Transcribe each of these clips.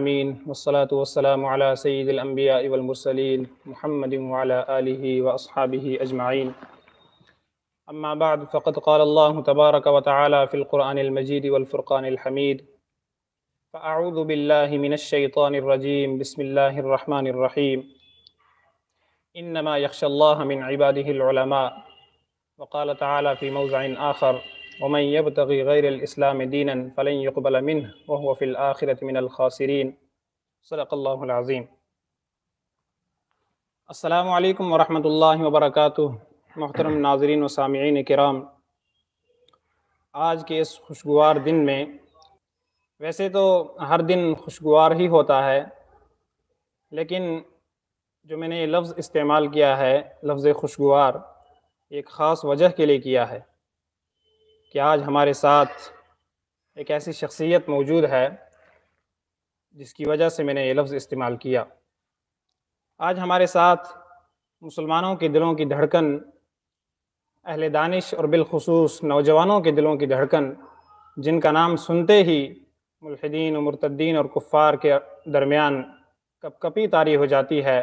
آمين والصلاة والسلام على سيد الأنبياء والمرسلين محمد وعلى آله وأصحابه أجمعين أما بعد فقد قال الله تبارك وتعالى في القرآن المجيد والفرقان الحميد فأعوذ بالله من الشيطان الرجيم بسم الله الرحمن الرحيم إنما يخشى الله من عباده العلماء وقال تعالى في موضع آخر वमन यबतगी गैरस्लाम दीन फ़लन यकबलमिन वफ़िल आखिरत मिनल खासिरीन सदक़ल्लाज़ीम अल्लाम वरम् वबरक मोहतरम नाजरीन व सामीन कराम आज के इस खुशगवार दिन में वैसे तो हर दिन खुशगवार ही होता है लेकिन जो मैंने ये लफ्ज़ इस्तेमाल किया है लफ्ज़ खुशगवार एक ख़ास वजह के लिए किया है कि आज हमारे साथ एक ऐसी शख्सियत मौजूद है जिसकी वजह से मैंने ये लफ्ज़ इस्तेमाल किया आज हमारे साथ मुसलमानों के दिलों की धड़कन अहल दानिश और बिलखसूस नौजवानों के दिलों की धड़कन जिनका नाम सुनते ही मुलहदीन और और कुफ़ार के दरमियान कपकपी तारी हो जाती है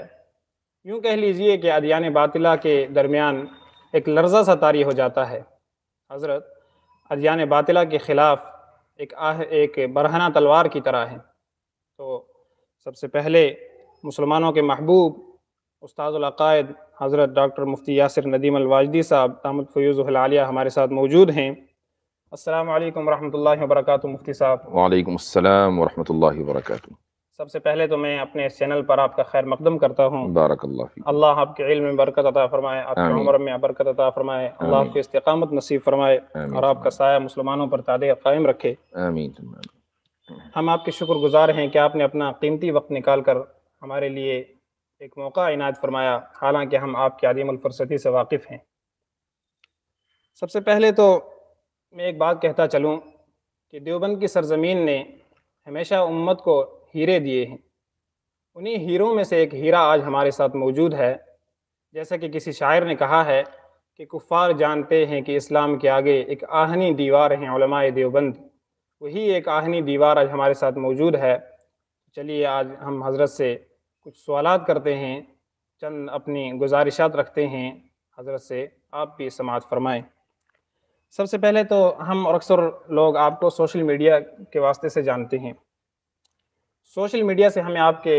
यूँ कह लीजिए कि अदियान बातिला के दरमियान एक लर्जा सा तारी हो जाता है हज़रत हजियान बातिला के ख़िलाफ़ एक आह एक बरहना तलवार की तरह है तो सबसे पहले मुसलमानों के महबूब उस्तादुलक़ायद हज़रत डॉक्टर मुफ्ती यासर नदीम अलवाजदी साहब तामद फ्यूज़ालिया हमारे साथ मौजूद हैं असल वरहमल वर्क मुफ्ती साहब वालेकाम वरहमल वर्क सबसे पहले तो मैं अपने चैनल पर आपका खैर मकदम करता हूँ अल्लाह आपके इल्म में बरकत अता फरमाए आपकी उम्र में बरकत अता फरमाए अल्लाह आपकी इस्तेकामत नसीब फरमाए और आपका साया मुसलमानों पर तादे कायम रखे आमीन हम आपके शुक्रगुजार हैं कि आपने अपना कीमती वक्त निकाल कर हमारे लिए एक मौका इनायत फरमाया हालांकि हम आपके आदिम से वाकिफ़ हैं सबसे पहले तो मैं एक बात कहता चलूँ कि देवबंद की सरजमीन ने हमेशा उम्मत को हीरे दिए हैं उन्हीं हीरों में से एक हीरा आज हमारे साथ मौजूद है जैसा कि किसी शायर ने कहा है कि कुफ़ार जानते हैं कि इस्लाम के आगे एक आहनी दीवार है हैंमाए देवबंद वही एक आहनी दीवार आज हमारे साथ मौजूद है चलिए आज हम हज़रत से कुछ सवाल करते हैं चंद अपनी गुजारिशात रखते हैं हज़रत से आप भी समात फरमाएँ सबसे पहले तो हम और अक्सर लोग आपको सोशल मीडिया के वास्ते से जानते हैं सोशल मीडिया से हमें आपके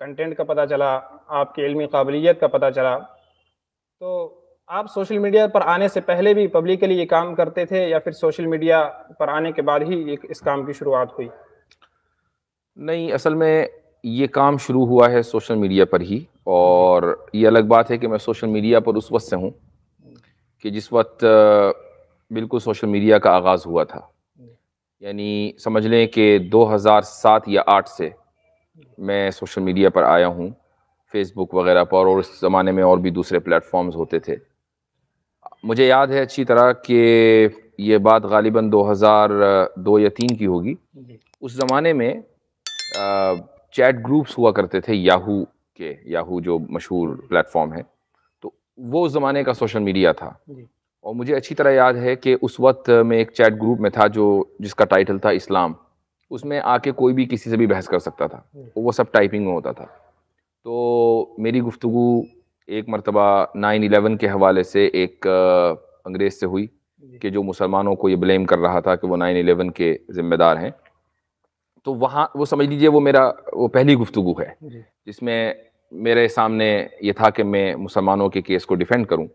कंटेंट का पता चला आपके इलमी काबिलियत का पता चला तो आप सोशल मीडिया पर आने से पहले भी पब्लिकली ये काम करते थे या फिर सोशल मीडिया पर आने के बाद ही इस काम की शुरुआत हुई नहीं असल में ये काम शुरू हुआ है सोशल मीडिया पर ही और ये अलग बात है कि मैं सोशल मीडिया पर उस वक्त से हूँ कि जिस वक्त बिल्कुल सोशल मीडिया का आगाज़ हुआ था यानी समझ लें कि 2007 या 8 से मैं सोशल मीडिया पर आया हूँ फेसबुक वगैरह पर और उस ज़माने में और भी दूसरे प्लेटफॉर्म्स होते थे मुझे याद है अच्छी तरह कि ये बात गालिबा 2002 या तीन की होगी उस ज़माने में चैट ग्रुप्स हुआ करते थे याहू के याहू जो मशहूर प्लेटफॉर्म है तो वो ज़माने का सोशल मीडिया था और मुझे अच्छी तरह याद है कि उस वक्त मैं एक चैट ग्रुप में था जो जिसका टाइटल था इस्लाम उसमें आके कोई भी किसी से भी बहस कर सकता था हम्म। वो सब टाइपिंग में होता था तो मेरी गुफ्तु एक मरतबा नाइन इलेवन के हवाले से एक अंग्रेज़ से हुई कि जो मुसलमानों को ये ब्लेम कर रहा था कि वो नाइन इलेवन के ज़िम्मेदार हैं तो वहाँ वो समझ लीजिए वो मेरा वो पहली गुफ्तु है जिसमें मेरे सामने ये था कि मैं मुसलमानों के केस को डिफेंड करूँ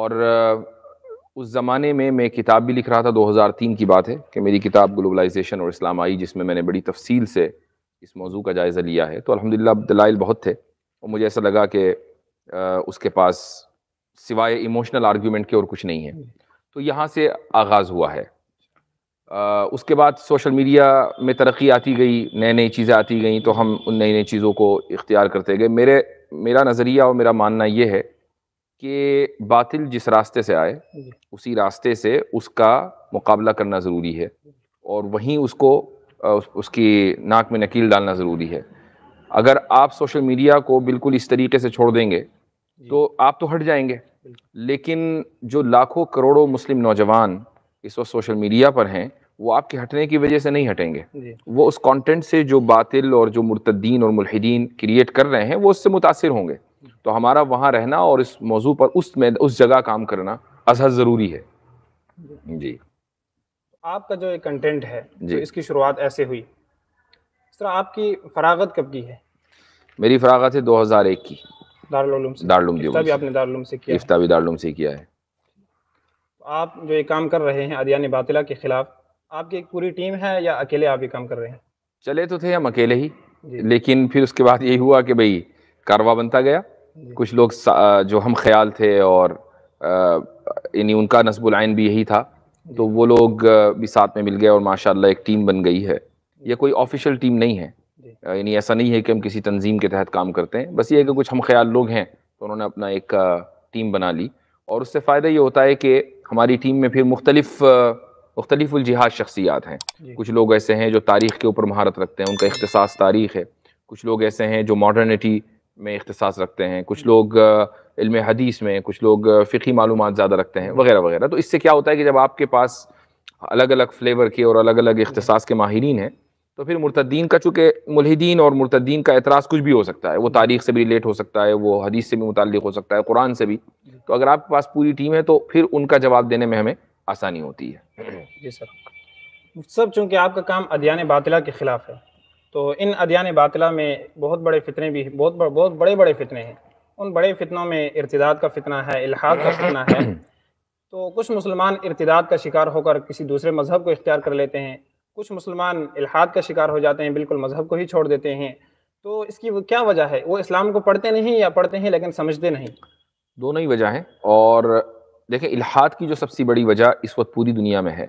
और उस ज़माने में मैं किताब भी लिख रहा था 2003 की बात है कि मेरी किताब ग्लोबलाइजेशन और इस्लाम आई जिसमें मैंने बड़ी तफसील से इस मौजू का जायज़ा लिया है तो अलहमदिल्ला दलाइल बहुत थे और मुझे ऐसा लगा कि उसके पास सिवाय इमोशनल आर्ग्यूमेंट के और कुछ नहीं है तो यहाँ से आगाज़ हुआ है आ, उसके बाद सोशल मीडिया में तरक्की आती गई नई नई चीज़ें आती गई तो हम उन नई नई चीज़ों को इख्तियार करते गए मेरे मेरा नज़रिया और मेरा मानना ये है कि बातिल जिस रास्ते से आए उसी रास्ते से उसका मुकाबला करना ज़रूरी है और वहीं उसको उस, उसकी नाक में नकील डालना ज़रूरी है अगर आप सोशल मीडिया को बिल्कुल इस तरीके से छोड़ देंगे तो आप तो हट जाएंगे लेकिन जो लाखों करोड़ों मुस्लिम नौजवान इस वक्त सोशल मीडिया पर हैं वो आपके हटने की वजह से नहीं हटेंगे वो उस कंटेंट से जो बातिल और जो मुर्तदीन और मुलहदीन क्रिएट कर रहे हैं वो उससे मुतासर होंगे तो हमारा वहां रहना और इस मौजू पर उस में उस जगह काम करना असहज ज़रूरी है जी आपका जो एक कंटेंट है तो जी तो इसकी शुरुआत ऐसे हुई इस तरह आपकी फरागत कब की है मेरी फरागत है 2001 की दारुलूम से दारुलूम आपने दारुलूम से किया इफ्ता भी दारुलूम से किया है आप जो ये काम कर रहे हैं अदियान बातिला के खिलाफ आपकी एक पूरी टीम है या अकेले आप ये काम कर रहे हैं चले तो थे हम अकेले ही लेकिन फिर उसके बाद यही हुआ कि भाई कारवा बनता गया कुछ लोग जो हम ख्याल थे और यानी उनका नसबुल आइन भी यही था तो वो लोग भी साथ में मिल गए और माशाल्लाह एक टीम बन गई है यह कोई ऑफिशियल टीम नहीं है यानी ऐसा नहीं है कि हम किसी तंजीम के तहत काम करते हैं बस ये है कि कुछ हम ख्याल लोग हैं तो उन्होंने अपना एक टीम बना ली और उससे फ़ायदा ये होता है कि हमारी टीम में फिर मुख्तलिफ मुख्तलिफुलजहाज शख्सियात हैं कुछ लोग ऐसे हैं जो तारीख़ के ऊपर महारत रखते हैं उनका अख्तसास तारीख़ है कुछ लोग ऐसे हैं जो मॉडर्निटी में अख्तसास रखते हैं कुछ हम्म। लोग इल्म हदीस में कुछ लोग फ़िकी मालूम ज़्यादा रखते हैं वगैरह वगैरह तो इससे क्या होता है कि जब आपके पास अलग अलग फ्लेवर के और अलग अलग अख्तसास के माहरीन हैं तो फिर मुर्तदीन का चूँकि मुलहदीन और मुर्तद्दीन का एतराज़ कुछ भी हो सकता है वो तारीख से भी रिलेट हो सकता है वो हदीस से भी मुतल हो सकता है कुरान से भी तो अगर आपके पास पूरी टीम है तो फिर उनका जवाब देने में हमें आसानी होती है जी सर सब चूँकि आपका काम अदियान बातला के ख़िलाफ़ है तो इन अदियान बातिला में बहुत बड़े फितने भी बहुत बड़, बहुत बड़े बड़े फितने हैं उन बड़े फितनों में इर्तदाद का फितना है इलाहा का फितना है तो कुछ मुसलमान इर्तदाद का शिकार होकर किसी दूसरे मज़हब को इख्तियार कर लेते हैं कुछ मुसलमान इलाहाद का शिकार हो जाते हैं बिल्कुल मज़हब को ही छोड़ देते हैं तो इसकी क्या वजह है वो इस्लाम को पढ़ते नहीं या पढ़ते हैं लेकिन समझते नहीं दोनों ही वजह हैं और देखें इलाहाद की जो सबसे बड़ी वजह इस वक्त पूरी दुनिया में है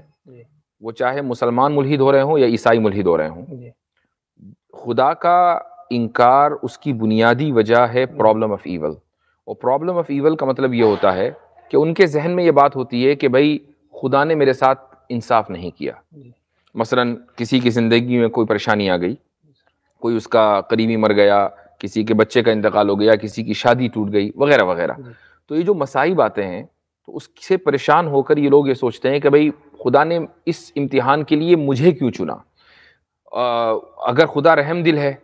वो चाहे मुसलमान मुलहिद हो रहे हों या ईसाई मुलहिद हो रहे हों खुदा का इनकार उसकी बुनियादी वजह है प्रॉब्लम ऑफ ईवल और प्रॉब्लम ऑफ ईवल का मतलब ये होता है कि उनके जहन में ये बात होती है कि भाई खुदा ने मेरे साथ इंसाफ नहीं किया मसलन किसी की ज़िंदगी में कोई परेशानी आ गई कोई उसका करीबी मर गया किसी के बच्चे का इंतकाल हो गया किसी की शादी टूट गई वगैरह वगैरह तो ये जो मसाई बातें हैं तो उससे परेशान होकर ये लोग ये सोचते हैं कि भाई खुदा ने इस इम्तिहान के लिए मुझे क्यों चुना अगर खुदा रहम दिल है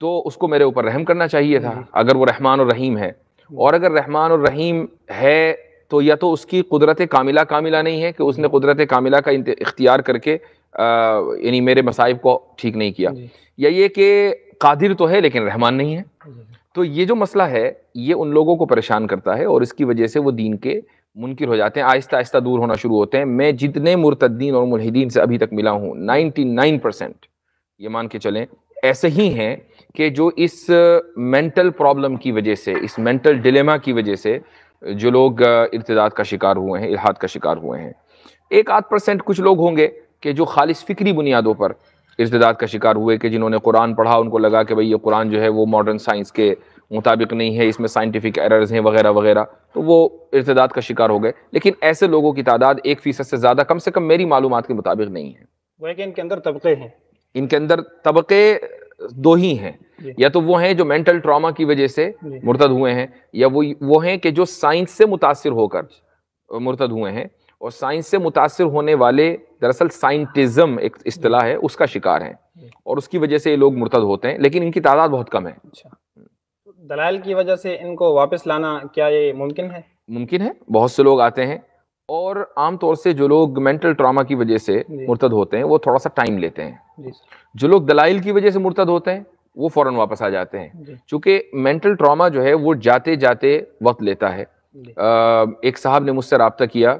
तो उसको मेरे ऊपर रहम करना चाहिए था हम्म। अगर वो रहमान और रहीम है हम्म। और अगर रहमान और रहीम है तो या तो उसकी कुदरत कामिला कामिला नहीं है कि उसने हम्म। कुदरत कामिला का इख्तियार करके यानी मेरे मसाइब को ठीक नहीं किया या ये कि कादिर तो है लेकिन रहमान नहीं है तो ये जो मसला है ये उन लोगों को परेशान करता है और इसकी वजह से वो दीन के मुनकर हो जाते हैं आहिस्ता आहिस्ता दूर होना शुरू होते हैं मैं जितने मुर्तद्दीन और मुलहदीन से अभी तक मिला हूँ नाइन्टी नाइन परसेंट ये मान के चलें ऐसे ही हैं कि जो इस मेंटल प्रॉब्लम की वजह से इस मेंटल डिलेमा की वजह से जो लोग इर्तदाद का शिकार हुए हैं इहाद का शिकार हुए हैं एक आध परसेंट कुछ लोग होंगे कि जो खालिश फिक्री बुनियादों पर इर्तदाद का शिकार हुए कि जिन्होंने कुरान पढ़ा उनको लगा कि भाई ये कुरान जो है वो मॉडर्न साइंस के मुताबिक नहीं है इसमें साइंटिफिक एरर्स हैं वगैरह वगैरह तो वो इर्तदाद का शिकार हो गए लेकिन ऐसे लोगों की तादाद एक फ़ीसद से ज़्यादा कम से कम मेरी मालूम के मुताबिक नहीं है वह कि इनके अंदर तबके हैं इनके अंदर तबके दो ही हैं या तो वो हैं जो मेंटल ट्रॉमा की वजह से मुर्तद हुए हैं या वो वो हैं कि जो साइंस से मुतासर होकर मुर्तद हुए हैं और साइंस से मुतासर होने वाले दरअसल साइंटिज्म एक अतलाह है उसका शिकार हैं और उसकी वजह से ये लोग मुर्तद होते हैं लेकिन इनकी तादाद बहुत कम है अच्छा। तो दलाल की वजह से इनको वापस लाना क्या ये मुमकिन है मुमकिन है बहुत से लोग आते हैं और आमतौर से जो लोग मेंटल ट्रामा की वजह से मुर्तद होते हैं वो थोड़ा सा टाइम लेते हैं जो लोग दलाइल की वजह से मुर्तद होते हैं वो फौरन वापस आ जाते हैं चूंकि मेंटल ट्रामा जो है वो जाते जाते वक्त लेता है आ, एक साहब ने मुझसे रबता किया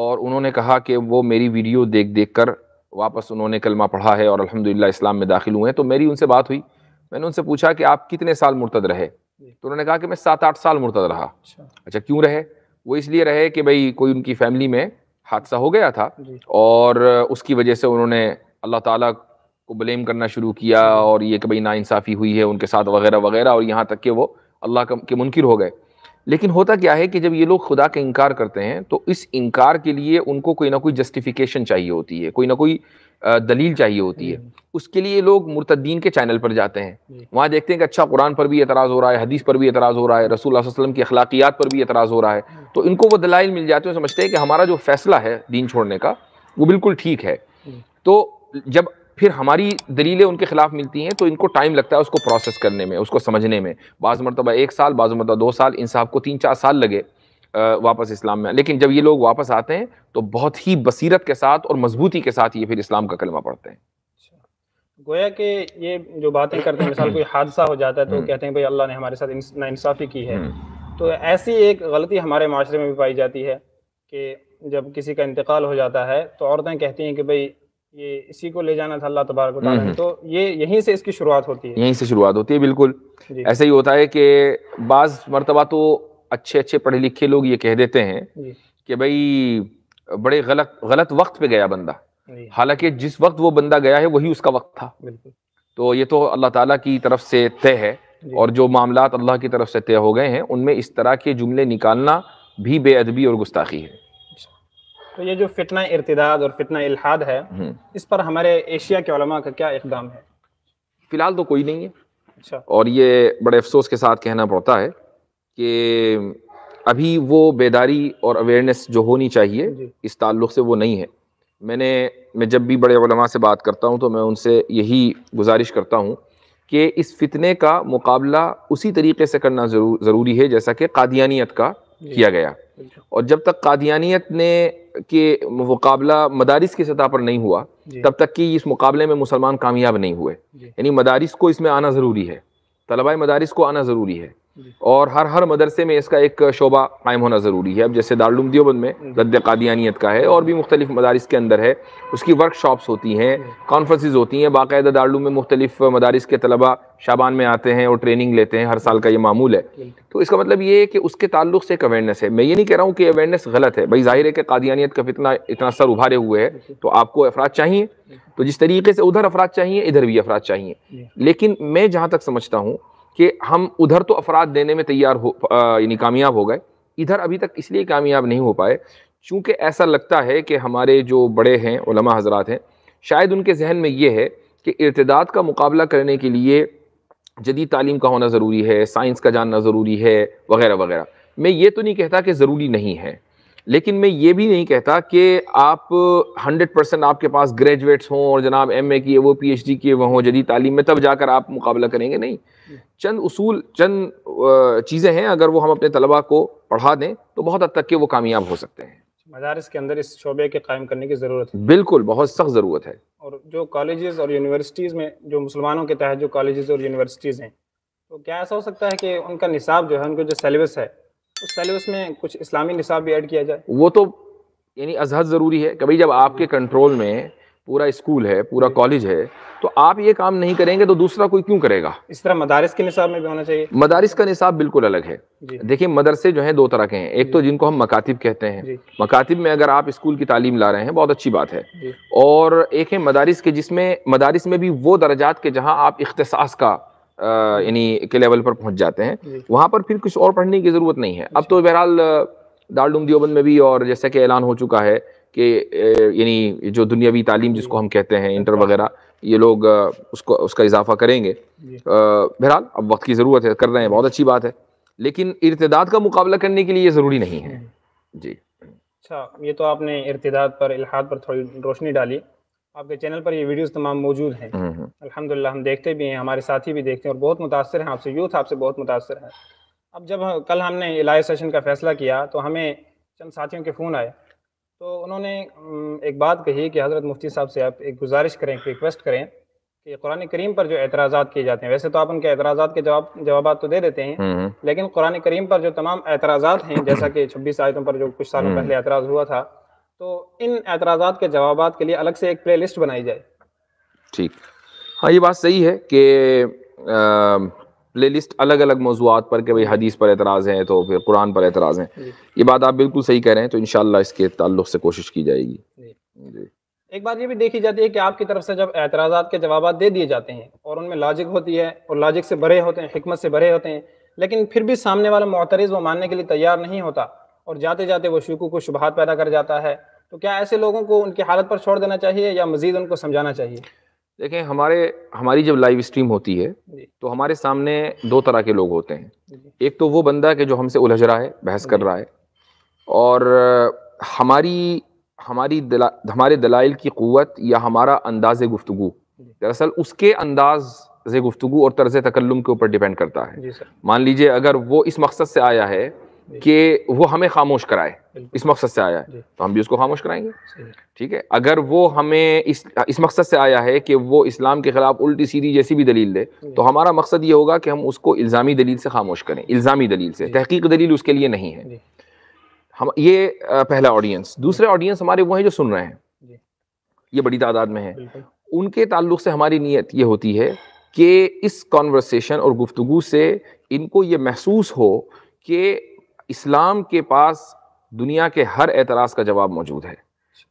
और उन्होंने कहा कि वो मेरी वीडियो देख देख कर वापस उन्होंने कलमा पढ़ा है और अलहमदिल्ला इस्लाम में दाखिल हुए हैं तो मेरी उनसे बात हुई मैंने उनसे पूछा कि आप कितने साल मुर्तद रहे तो उन्होंने कहा कि मैं सात आठ साल मुर्तद रहा अच्छा, अच्छा क्यों रहे वो इसलिए रहे कि भाई कोई उनकी फैमिली में हादसा हो गया था और उसकी वजह से उन्होंने अल्लाह ताला को ब्लेम करना शुरू किया और ये कि भाई नाइंसाफ़ी हुई है उनके साथ वगैरह वगैरह और यहाँ तक कि वो अल्लाह के मुनकर हो गए लेकिन होता क्या है कि जब ये लोग खुदा का इनकार करते हैं तो इस इनकार के लिए उनको कोई ना कोई जस्टिफिकेशन चाहिए होती है कोई ना कोई दलील चाहिए होती है हम्म। उसके लिए लोग मुर्तद्दीन के चैनल पर जाते हैं वहाँ देखते हैं कि अच्छा कुरान पर भी एतराज़ हो रहा है हदीस पर भी एतराज़ हो रहा है रसूल वसलम की अखलाकियात पर भी एतराज़ हो रहा है हम्म। तो इनको वो दलाइल मिल जाते हैं समझते हैं कि हमारा जो फैसला है दीन छोड़ने का वो बिल्कुल ठीक है तो जब फिर हमारी दलीलें उनके खिलाफ मिलती हैं तो इनको टाइम लगता है उसको प्रोसेस करने में उसको समझने में बाज़ मरतबा एक साल बाज़ मरतबा दो साल इन साहब को तीन चार साल लगे वापस इस्लाम में लेकिन जब ये लोग वापस आते हैं तो बहुत ही बसीरत के साथ और मजबूती के साथ ये फिर इस्लाम का कलमा पढ़ते हैं अच्छा। गोया कि ये जो बातें करते हैं मिसाल कोई हादसा हो जाता है तो हम्म। कहते हैं भाई अल्लाह ने हमारे साथ नाइंसाफ़ी की है हम्म। तो ऐसी एक गलती हमारे माशरे में भी पाई जाती है कि जब किसी का इंतकाल हो जाता है तो औरतें कहती हैं कि भाई ये इसी को ले जाना था अल्लाह तबारक हम्म। तो ये यहीं से इसकी शुरुआत होती है यहीं से शुरुआत होती है बिल्कुल ऐसे ही होता है कि बाज़ मरतबा तो अच्छे अच्छे पढ़े लिखे लोग ये कह देते हैं कि भाई बड़े गलत गलत वक्त पे गया बंदा हालांकि जिस वक्त वो बंदा गया है वही उसका वक्त था तो ये तो अल्लाह ताला की तरफ से तय है और जो मामला अल्लाह की तरफ से तय हो गए हैं उनमें इस तरह के जुमले निकालना भी बेअदबी और गुस्ताखी है तो ये जो फितना इर्तदाद और फितना इल्हाद है हम्म। इस पर हमारे एशिया के उलमा का क्या इकदाम है फिलहाल तो कोई नहीं है अच्छा और ये बड़े अफसोस के साथ कहना पड़ता है कि अभी वो बेदारी और अवेयरनेस जो होनी चाहिए इस ताल्लुक से वो नहीं है मैंने मैं जब भी बड़े वलमा से बात करता हूँ तो मैं उनसे यही गुजारिश करता हूँ कि इस फितने का मुकाबला उसी तरीके से करना ज़रूर ज़रूरी है जैसा कि कादियानियत का किया गया और जब तक कादियानियत ने के मुकाबला मदारिस की सतह पर नहीं हुआ तब तक कि इस मुकाबले में मुसलमान कामयाब नहीं हुए यानी मदारिस को इसमें आना ज़रूरी है तलबा मदारिस को आना ज़रूरी है और हर हर मदरसे में इसका एक शोबा कायम होना ज़रूरी है अब जैसे दारुम दियोबंद में रद्द कादियानियत का है और भी मुख्तलिफ मदारस के अंदर है उसकी वर्कशॉप्स होती हैं कॉन्फ्रेंसिस होती हैं बाकायदा दारुम में मुख्तलिफ मदारस के तलबा शाबान में आते हैं और ट्रेनिंग लेते हैं हर साल का ये मामूल है तो इसका मतलब ये है कि उसके ताल्लुक से एक अवेयरनेस है मैं ये नहीं कह रहा हूँ कि अवेयरनेस गलत है भाई जाहिर है कि कादियानियत का फितना इतना सर उभारे हुए है तो आपको अफराद चाहिए तो जिस तरीके से उधर अफराद चाहिए इधर भी अफराद चाहिए लेकिन मैं जहाँ तक समझता हूँ कि हम उधर तो अफराद देने में तैयार हो यानी कामयाब हो गए इधर अभी तक इसलिए कामयाब नहीं हो पाए चूँकि ऐसा लगता है कि हमारे जो बड़े हैं उलमा हजरात हैं शायद उनके जहन में ये है कि इर्तदाद का मुकाबला करने के लिए जदीद तालीम का होना ज़रूरी है साइंस का जानना ज़रूरी है वगैरह वगैरह मैं ये तो नहीं कहता कि ज़रूरी नहीं है लेकिन मैं ये भी नहीं कहता कि आप 100 परसेंट आपके पास ग्रेजुएट्स हों और जनाब एम ए किए वो पी एच डी किए वो हों जदी तालीम में तब जाकर आप मुकाबला करेंगे नहीं चंद उसूल चंद चीज़ें हैं अगर वो हम अपने तलबा को पढ़ा दें तो बहुत हद तक के वो कामयाब हो सकते हैं मदारस के अंदर इस शोबे के कायम करने की ज़रूरत है बिल्कुल बहुत सख्त ज़रूरत है और जो कॉलेजेस और यूनिवर्सिटीज़ में जो मुसलमानों के तहत जो कॉलेजेस और यूनिवर्सिटीज़ हैं तो क्या ऐसा हो सकता है कि उनका निसाब जो है उनका जो सिलेबस है सिलेबस में कुछ इस्लामी निसाब भी ऐड किया जाए वो तो यानी अजहद ज़रूरी है कभी जब आपके कंट्रोल में पूरा स्कूल है पूरा कॉलेज है तो आप ये काम नहीं करेंगे तो दूसरा कोई क्यों करेगा इस तरह मदारस के निसाब में भी होना चाहिए मदारस का निसाब बिल्कुल अलग है देखिए मदरसे जो है दो तरह के हैं एक तो जिनको हम मकातिब कहते हैं मकातिब में अगर आप स्कूल की तालीम ला रहे हैं बहुत अच्छी बात है और एक है मदारस के जिसमें मदारस में भी वो दर्जात के जहाँ आप इख्तसास का यानी के लेवल पर पहुंच जाते हैं वहां पर फिर कुछ और पढ़ने की जरूरत नहीं है अब तो बहरहाल दारुल दियोबंद में भी और जैसा कि ऐलान हो चुका है कि यानी जो दुनियावी तालीम जिसको हम कहते हैं इंटर अच्छा। वगैरह ये लोग उसको उसका इजाफा करेंगे बहरहाल अब वक्त की ज़रूरत है कर रहे हैं बहुत अच्छी बात है लेकिन इर्तदाद का मुकाबला करने के लिए ये ज़रूरी नहीं है जी अच्छा ये तो आपने इर्तदाद पर इलाहाद पर थोड़ी रोशनी डाली आपके चैनल पर ये वीडियोस तमाम मौजूद हैं हम्म, हम्म। अल्हम्दुलिल्लाह हम देखते भी हैं हमारे साथी भी देखते हैं और बहुत मुतासर हैं आपसे यूथ आपसे बहुत मुतासर है अब जब कल हमने इलाज सेशन का फ़ैसला किया तो हमें चंद साथियों के फ़ोन आए तो उन्होंने एक बात कही कि हज़रत मुफ्ती साहब से आप एक गुजारिश करें रिक्वेस्ट करें कि कुरान करीम पर जो एतराज़ा किए जाते हैं वैसे तो आप उनके एतराज़ा के जवाब जवाब तो दे देते हैं हम्म, लेकिन कुरान करीम पर जो तमाम एतराज़ा हैं जैसा कि छब्बीस आयतों पर जो कुछ सालों पहले एतराज़ हुआ था तो इन एतराज के जवाब के लिए अलग से एक प्ले लिस्ट बनाई जाए ठीक हाँ ये बात सही है कि प्ले लिस्ट अलग अलग मौजूद पर कि भाई हदीस पर एतराज़ हैं तो फिर कुरान पर एतराज़ हैं ये बात आप बिल्कुल सही कह रहे हैं तो इन इसके ताल्लुक से कोशिश की जाएगी एक बात ये भी देखी जाती है कि आपकी तरफ से जब एतराजा के जवाब दे दिए जाते हैं और उनमें लॉजिक होती है और लॉजिक से भरे होते हैं हमत से भरे होते हैं लेकिन फिर भी सामने वाला मोतरज़ वो मानने के लिए तैयार नहीं होता और जाते जाते वो शुकू को शुभात पैदा कर जाता है तो क्या ऐसे लोगों को उनकी हालत पर छोड़ देना चाहिए या मजीद उनको समझाना चाहिए देखें हमारे हमारी जब लाइव स्ट्रीम होती है तो हमारे सामने दो तरह के लोग होते हैं एक तो वो बंदा कि जो हमसे उलझ रहा है बहस कर रहा है और हमारी हमारी दला हमारे दलाइल की क़वत या हमारा अंदाज गुफ्तु दरअसल उसके अंदाज गुफ्तु और तर्ज तकल्लुम के ऊपर डिपेंड करता है मान लीजिए अगर वो इस मकसद से आया है कि वो हमें खामोश कराए इस मकसद से आया है तो हम भी उसको खामोश कराएंगे ठीक है अगर वो हमें इस इस मकसद से आया है कि वो इस्लाम के ख़िलाफ़ उल्टी सीधी जैसी भी दलील दे तो हमारा मकसद ये होगा कि हम उसको इल्ज़ामी दलील से खामोश करें इल्ज़ामी दलील से तहकीक दलील उसके लिए नहीं है हम ये पहला ऑडियंस दूसरे ऑडियंस हमारे वो हैं जो सुन रहे हैं ये बड़ी तादाद में है उनके ताल्लुक से हमारी नीयत ये होती है कि इस कॉन्वर्सेशन और गुफ्तु से इनको ये महसूस हो कि इस्लाम के पास दुनिया के हर एतराज़ का जवाब मौजूद है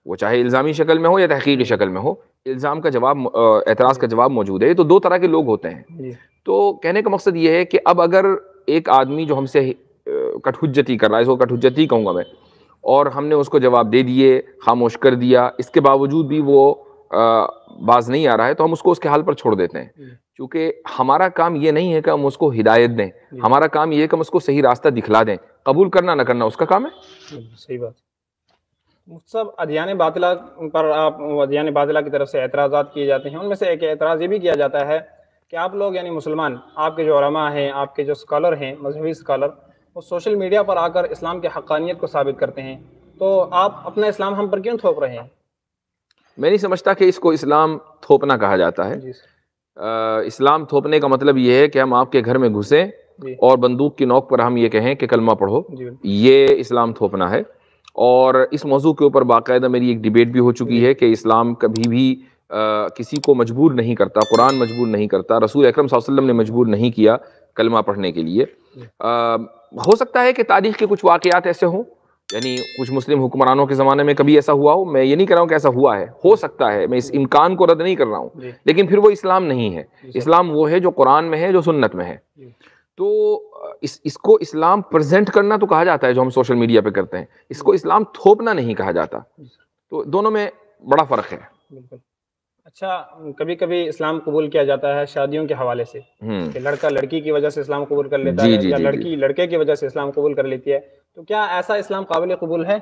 वो चाहे इल्ज़ामी शक्ल में हो या तहकीकी शक्ल में हो इल्ज़ाम का जवाब एतराज़ का जवाब मौजूद है तो दो तरह के लोग होते हैं तो कहने का मकसद ये है कि अब अगर एक आदमी जो हमसे कठहुजती कर रहा है इसको कठहुजती कहूँगा मैं और हमने उसको जवाब दे दिए खामोश कर दिया इसके बावजूद भी वो बाज नहीं आ रहा है तो हम उसको उसके हाल पर छोड़ देते हैं हम्म। क्योंकि हमारा काम ये नहीं है कि हम उसको हिदायत दें हम्म। हमारा काम ये है कि हम उसको सही रास्ता दिखला दें कबूल करना ना करना उसका काम है हम्म, सही बात सब अध्ययन बातला पर आप अध्ययन बातला की तरफ से एतराज़ा किए जाते हैं उनमें से एक एतराज़ ये भी किया जाता है कि आप लोग यानी मुसलमान आपके जो रमा हैं आपके जो स्कॉलर हैं मजहबी स्कॉलर वो सोशल मीडिया पर आकर इस्लाम की हकानियत को साबित करते हैं तो आप अपना इस्लाम हम पर क्यों थोप रहे हैं मैं नहीं समझता कि इसको इस्लाम थोपना कहा जाता है आ, इस्लाम थोपने का मतलब ये है कि हम आपके घर में घुसें और बंदूक की नोक पर हम ये कहें कि कलमा पढ़ो ये इस्लाम थोपना है और इस मौजू के ऊपर बाकायदा मेरी एक डिबेट भी हो चुकी है कि इस्लाम कभी भी आ, किसी को मजबूर नहीं करता कुरान मजबूर नहीं करता रसूल अक्रम वसल्लम ने मजबूर नहीं किया कलमा पढ़ने के लिए आ, हो सकता है कि तारीख के कुछ वाकयात ऐसे हों यानी कुछ मुस्लिम हुक्मरानों के ज़माने में कभी ऐसा हुआ हो मैं ये नहीं कह रहा हूँ कि ऐसा हुआ है हो सकता है मैं इस इम्कान को रद्द नहीं कर रहा हूँ लेकिन फिर वो इस्लाम नहीं है इस्लाम वो है जो कुरान में है जो सुन्नत में है तो इस इसको इस्लाम प्रेजेंट करना तो कहा जाता है जो हम सोशल मीडिया पर करते हैं इसको इस्लाम थोपना नहीं कहा जाता तो दोनों में बड़ा फ़र्क है अच्छा कभी कभी इस्लाम कबूल किया जाता है शादियों के हवाले से हम्म। कि लड़का लड़की की वजह से इस्लाम कबूल कर लेता जी, है जी, या जी, लड़की लड़के की वजह से इस्लाम कबूल कर लेती है तो क्या ऐसा इस्लाम काबिल कबूल है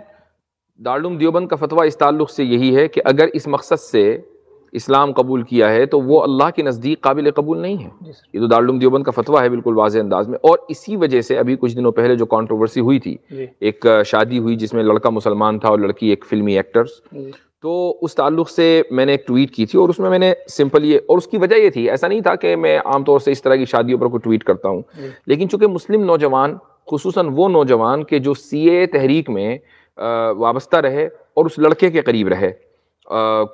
दारुम दियोबंद का फतवा इस ताल्लुक से यही है कि अगर इस मकसद से इस्लाम कबूल किया है तो वो अल्लाह के नज़दीक काबिल कबूल नहीं है ये तो दारुम दियोबंद का फतवा है बिल्कुल वाज अंदाज में और इसी वजह से अभी कुछ दिनों पहले जो कॉन्ट्रोवर्सी हुई थी एक शादी हुई जिसमें लड़का मुसलमान था और लड़की एक फिल्मी एक्टर्स तो उस ताल्लुक से मैंने एक ट्वीट की थी और उसमें मैंने सिंपल ये और उसकी वजह ये थी ऐसा नहीं था कि मैं आमतौर से इस तरह की शादियों पर कोई ट्वीट करता हूँ लेकिन चूंकि मुस्लिम नौजवान खसूस वो नौजवान के जो सी ए तहरीक में वाबस्ता रहे और उस लड़के के करीब रहे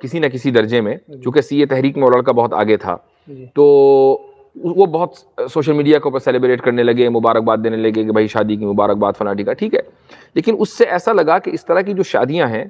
किसी न किसी दर्जे में चूंकि सी ए तहरीक में वो लड़का बहुत आगे था तो वो बहुत सोशल मीडिया के ऊपर सेलिब्रेट करने लगे मुबारकबाद देने लगे कि भाई शादी की मुबारकबाद फलाटी का ठीक है लेकिन उससे ऐसा लगा कि इस तरह की जो शादियां हैं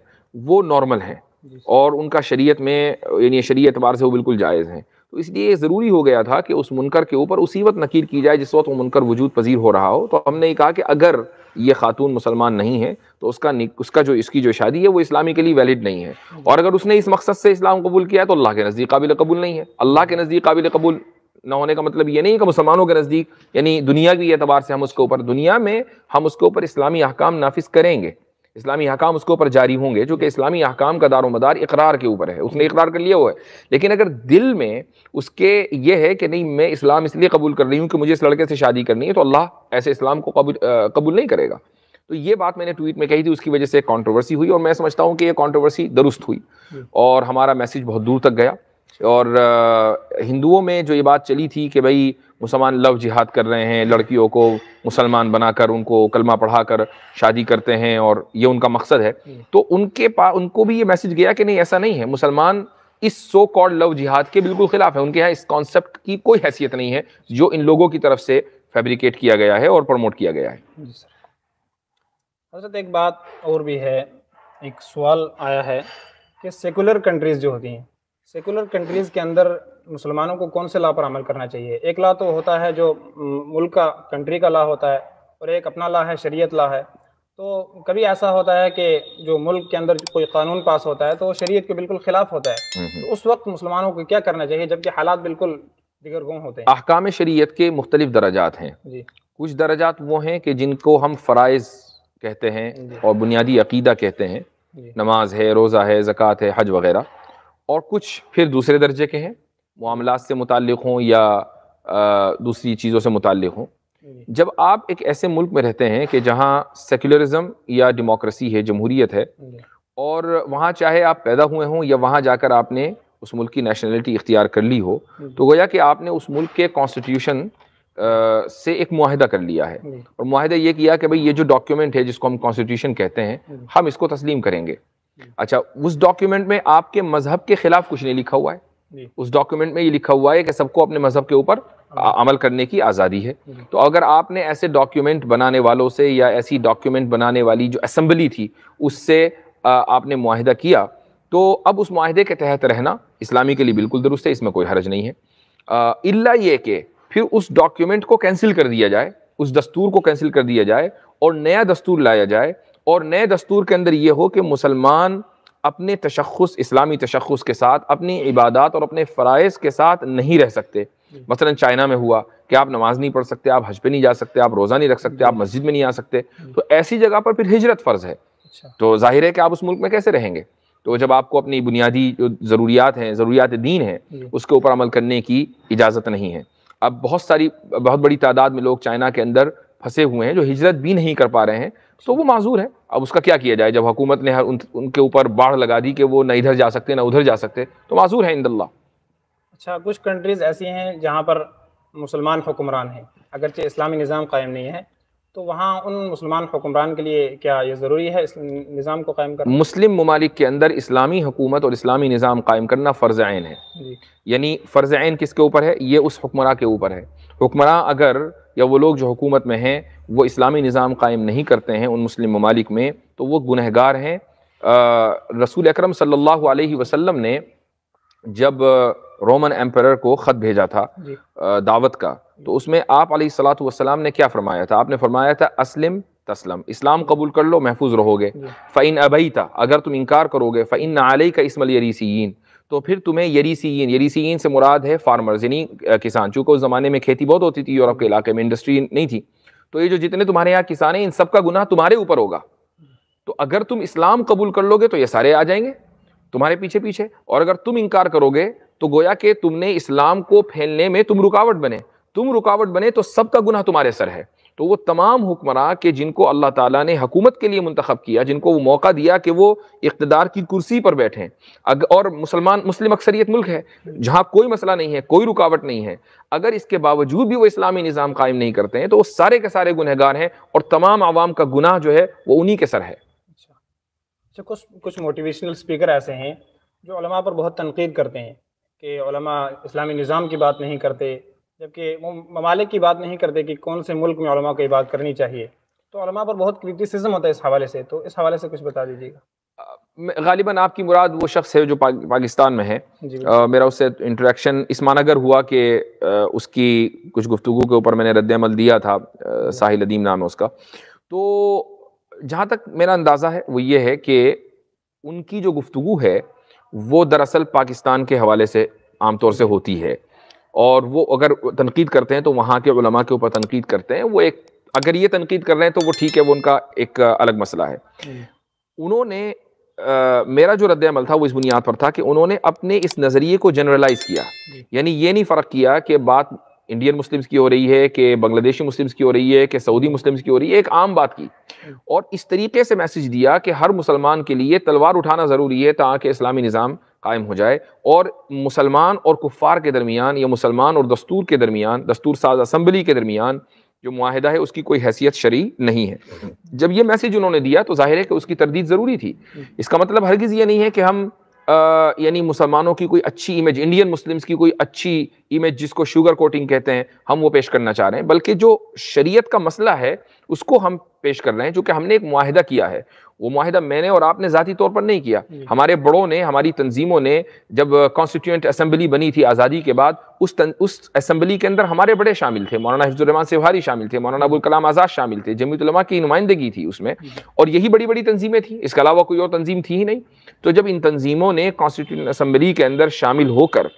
वो नॉर्मल हैं और उनका शरीयत में यानी शरीय एतबार से वो बिल्कुल जायज़ हैं तो इसलिए ज़रूरी हो गया था कि उस मुनकर के ऊपर उसी वक्त नकीर की जाए जिस वक्त वो मुनकर वजूद पजीर हो रहा हो तो हमने ये कहा कि अगर ये खातून मुसलमान नहीं है तो उसका उसका जो इसकी जो शादी है वो इस्लामी के लिए वैलिड नहीं है और अगर उसने इस मकसद से इस्लाम कबूल किया है तो अल्लाह के नज़दीक काबिल कबूल नहीं है अल्लाह के नज़दीक काबिल कबूल न होने का मतलब ये नहीं कि मुसलमानों के नज़दीक यानी दुनिया के एतबार से हम उसके ऊपर दुनिया में हम उसके ऊपर इस्लामी अहकाम नाफिज करेंगे इस्लामी हकाम उसके ऊपर जारी होंगे जो कि इस्लामी हकाम का दारो मदार इकरार के ऊपर है उसने इकरार कर लिया हुआ है लेकिन अगर दिल में उसके ये है कि नहीं मैं इस्लाम इसलिए कबूल कर रही हूँ कि मुझे इस लड़के से शादी करनी है तो अल्लाह ऐसे इस्लाम को कबूल कबूल नहीं करेगा तो ये बात मैंने ट्वीट में कही थी उसकी वजह से कॉन्ट्रोवर्सी हुई और मैं समझता हूँ कि यह कॉन्ट्रोवर्सी दुरुस्त हुई और हमारा मैसेज बहुत दूर तक गया और हिंदुओं में जो ये बात चली थी कि भाई मुसलमान लव जिहाद कर रहे हैं लड़कियों को मुसलमान बनाकर उनको कलमा पढ़ाकर शादी करते हैं और ये उनका मकसद है हम्म। तो उनके पास उनको भी ये मैसेज गया कि नहीं ऐसा नहीं है मुसलमान इस सो कॉल्ड लव जिहाद के बिल्कुल खिलाफ है उनके यहाँ इस कॉन्सेप्ट की कोई हैसियत नहीं है जो इन लोगों की तरफ से फैब्रिकेट किया गया है और प्रमोट किया गया है हजरत एक बात और भी है एक सवाल आया है कि सेकुलर कंट्रीज जो होती हैं सेकुलर कंट्रीज के अंदर मुसलमानों को कौन से ला पर अमल करना चाहिए एक ला तो होता है जो मुल्क का कंट्री का ला होता है और एक अपना ला है शरीयत ला है तो कभी ऐसा होता है कि जो मुल्क के अंदर कोई कानून पास होता है तो शरीयत के बिल्कुल खिलाफ होता है हम्म, हम्म। तो उस वक्त मुसलमानों को क्या करना चाहिए जबकि हालात बिल्कुल दिगर गुम होते हैं अहकाम शरीयत के मुख्तलिफ दर्जात हैं कुछ दर्जात वो हैं कि जिनको हम फ़राइज़ कहते हैं और बुनियादी अकीदा कहते हैं नमाज है रोज़ा है ज़क़़त है हज वगैरह और कुछ फिर दूसरे दर्जे के हैं मामला से मुतल हों या दूसरी चीज़ों से मुतल हों हम्म। जब आप एक ऐसे मुल्क में रहते हैं कि जहाँ सेकुलरिज्म या डेमोक्रेसी है जमहूरीत है हम्म। और वहाँ चाहे आप पैदा हुए हों या वहाँ जाकर आपने उस मुल्क की नेशनलिटी इख्तियार कर ली हो हम्म। तो गोया कि आपने उस मुल्क के कॉन्स्टिट्यूशन से एक माहदा कर लिया है और माहदा ये किया कि भाई ये जो डॉक्यूमेंट है जिसको हम कॉन्स्टिट्यूशन कहते हैं हम इसको तस्लीम करेंगे अच्छा उस डॉक्यूमेंट में आपके मजहब के खिलाफ कुछ नहीं लिखा हुआ है उस डॉक्यूमेंट में ये लिखा हुआ है कि सबको अपने मजहब के ऊपर हाँ अमल करने की आज़ादी है तो अगर आपने ऐसे डॉक्यूमेंट बनाने वालों से या ऐसी डॉक्यूमेंट बनाने वाली जो असम्बली थी उससे आपने माहिदा किया तो अब उस माहे के तहत रहना इस्लामी के लिए बिल्कुल दुरुस्त है इसमें कोई हर्ज नहीं है इल्ला ये कि फिर उस डॉक्यूमेंट को कैंसिल कर दिया जाए उस दस्तूर को कैंसिल कर दिया जाए और नया दस्तूर लाया जाए और नए दस्तूर के अंदर ये हो कि मुसलमान अपने तशखस इस्लामी तशखस के साथ अपनी इबादत और अपने फ़रज़ के साथ नहीं रह सकते मसला चाइना में हुआ कि आप नमाज नहीं पढ़ सकते आप हज पे नहीं जा सकते आप रोज़ा नहीं रख सकते आप मस्जिद में नहीं आ सकते तो ऐसी जगह पर फिर हिजरत फ़र्ज़ है अच्छा। तो जाहिर है कि आप उस मुल्क में कैसे रहेंगे तो जब आपको अपनी बुनियादी जो ज़रूरियात हैं ज़रूरियात दीन हैं उसके ऊपर अमल करने की इजाज़त नहीं है अब बहुत सारी बहुत बड़ी तादाद में लोग चाइना के अंदर फंसे हुए हैं जो हिजरत भी नहीं कर पा रहे हैं तो वो माजूर है अब उसका क्या किया जाए जब हुकूमत ने उन, उनके ऊपर बाढ़ लगा दी कि वो न इधर जा सकते ना उधर जा सकते तो माजूर है इंदल्ला अच्छा कुछ कंट्रीज़ ऐसी हैं जहाँ पर मुसलमान हुक्मरान हैं अगरचे इस्लामी निज़ाम कायम नहीं है तो वहाँ उन मुसलमान हुक्मरान के लिए क्या ये ज़रूरी है इस निज़ाम को कायम करना मुस्लिम ममालिक के अंदर इस्लामी हुकूमत और इस्लामी निज़ाम कायम करना फ़र्ज़ आन है यानी फ़र्ज़ आयन किसके ऊपर है ये उस हुक्मरान के ऊपर है हुक्मरान अगर या वो लोग जो हुकूमत में हैं वो इस्लामी निज़ाम कायम नहीं करते हैं उन मुस्लिम ममालिक में तो वो गुनहगार हैं रसूल अक्रम सल्लल्लाहु अलैहि वसल्लम ने जब रोमन एम्पर को ख़त भेजा था दावत का तो उसमें आप सलाम ने क्या फरमाया था आपने फरमाया था असलम तस्लम इस्लाम कबूल कर लो महफूज रहोगे फ़ैन अबई था अगर तुम इनकार करोगे फ़ैन आलई का इसमल यरीसीन तो फिर तुम्हें यरीसीन यरीसीन से मुराद है फार्मर्स यानी किसान चूंकि उस ज़माने में खेती बहुत होती थी यूरोप के इलाके में इंडस्ट्री नहीं थी तो ये जो जितने तुम्हारे यहाँ किसान हैं इन सब का गुनाह तुम्हारे ऊपर होगा तो अगर तुम इस्लाम कबूल कर लोगे तो ये सारे आ जाएंगे तुम्हारे पीछे पीछे और अगर तुम इनकार करोगे तो गोया कि तुमने इस्लाम को फैलने में तुम रुकावट बने तुम रुकावट बने तो सबका गुनाह तुम्हारे सर है तो वो तमाम हुक्मरान के जिनको अल्लाह ताला ने हकूमत के लिए मुंतखब किया जिनको वो मौका दिया कि वो इकतदार की कुर्सी पर बैठें और मुसलमान मुस्लिम अक्सरियत मुल्क है जहाँ कोई मसला नहीं है कोई रुकावट नहीं है अगर इसके बावजूद भी वो इस्लामी निज़ाम कायम नहीं करते हैं तो वो सारे के सारे गुनहगार हैं और तमाम आवाम का गुनाह जो है वो उन्हीं के सर है अच्छा, अच्छा कुछ कुछ मोटिवेशनल स्पीकर ऐसे हैं जो पर बहुत तनकीद करते हैं कि इस्लामी निज़ाम की बात नहीं करते जबकि ममालिक की बात नहीं करते कि कौन से मुल्क में को ये बात करनी चाहिए तो पर बहुत क्रिटिसिज्म होता है इस हवाले से तो इस हवाले से कुछ बता दीजिएगा गालिबा आपकी मुराद वो शख्स है जो पा, पाकिस्तान में है आ, मेरा उससे इंटरेक्शन इस मानागर हुआ कि उसकी कुछ गुफ्तु के ऊपर मैंने रद्दमल दिया था आ, साहिल अदीम नाम है उसका तो जहाँ तक मेरा अंदाज़ा है वो ये है कि उनकी जो गुफ्तु है वो दरअसल पाकिस्तान के हवाले से आमतौर से होती है और वो अगर तनकीद करते हैं तो वहाँ के उलमा के ऊपर तनकीद करते हैं वो एक अगर ये तनकीद कर रहे हैं तो वो ठीक है वो उनका एक अलग मसला है उन्होंने आ, मेरा जो रद्दमल था वो इस बुनियाद पर था कि उन्होंने अपने इस नज़रिए को जनरलाइज़ किया यानी ये नहीं फ़र्क किया कि बात इंडियन मुस्लिम्स की हो रही है कि बांग्लादेशी मुस्लिम्स की हो रही है कि सऊदी मुस्लिम्स की हो रही है एक आम बात की और इस तरीके से मैसेज दिया कि हर मुसलमान के लिए तलवार उठाना ज़रूरी है ताकि इस्लामी निज़ाम कायम हो जाए और मुसलमान और कुफ़ार के दरमियान या मुसलमान और दस्तूर के दरमियान दस्तूर साज असम्बली के दरमियान जो माहिदा है उसकी कोई हैसियत शरी नहीं है जब ये मैसेज उन्होंने दिया तो जाहिर है कि उसकी तरदीद ज़रूरी थी इसका मतलब हरगिज़ ये नहीं है कि हम यानी मुसलमानों की कोई अच्छी इमेज इंडियन मुस्लिम्स की कोई अच्छी इमेज जिसको शुगर कोटिंग कहते हैं हम वो पेश करना चाह रहे हैं बल्कि जो शरीयत का मसला है उसको हम पेश कर रहे हैं जो कि हमने एक माहिदा किया है वो माहिदा मैंने और आपने ज़ाती तौर पर नहीं किया हमारे बड़ों ने हमारी तंजीमों ने जब कॉन्स्टिट्यूंट असम्बली बनी थी आज़ादी के बाद उस तन, उस असम्बली के अंदर हमारे बड़े शामिल थे मौलाना हिफ्जुलरहमान सेवारी शामिल थे मौलाना अबुल कलाम आज़ाद शामिल थे जमीतलमा की नुमाइंदगी थी उसमें और यही बड़ी बड़ी तंजीमें थी इसके अलावा कोई और तंजीम थी ही नहीं तो जब इन तंजीमों ने कॉन्स्टिट्यूंट असम्बली के अंदर शामिल होकर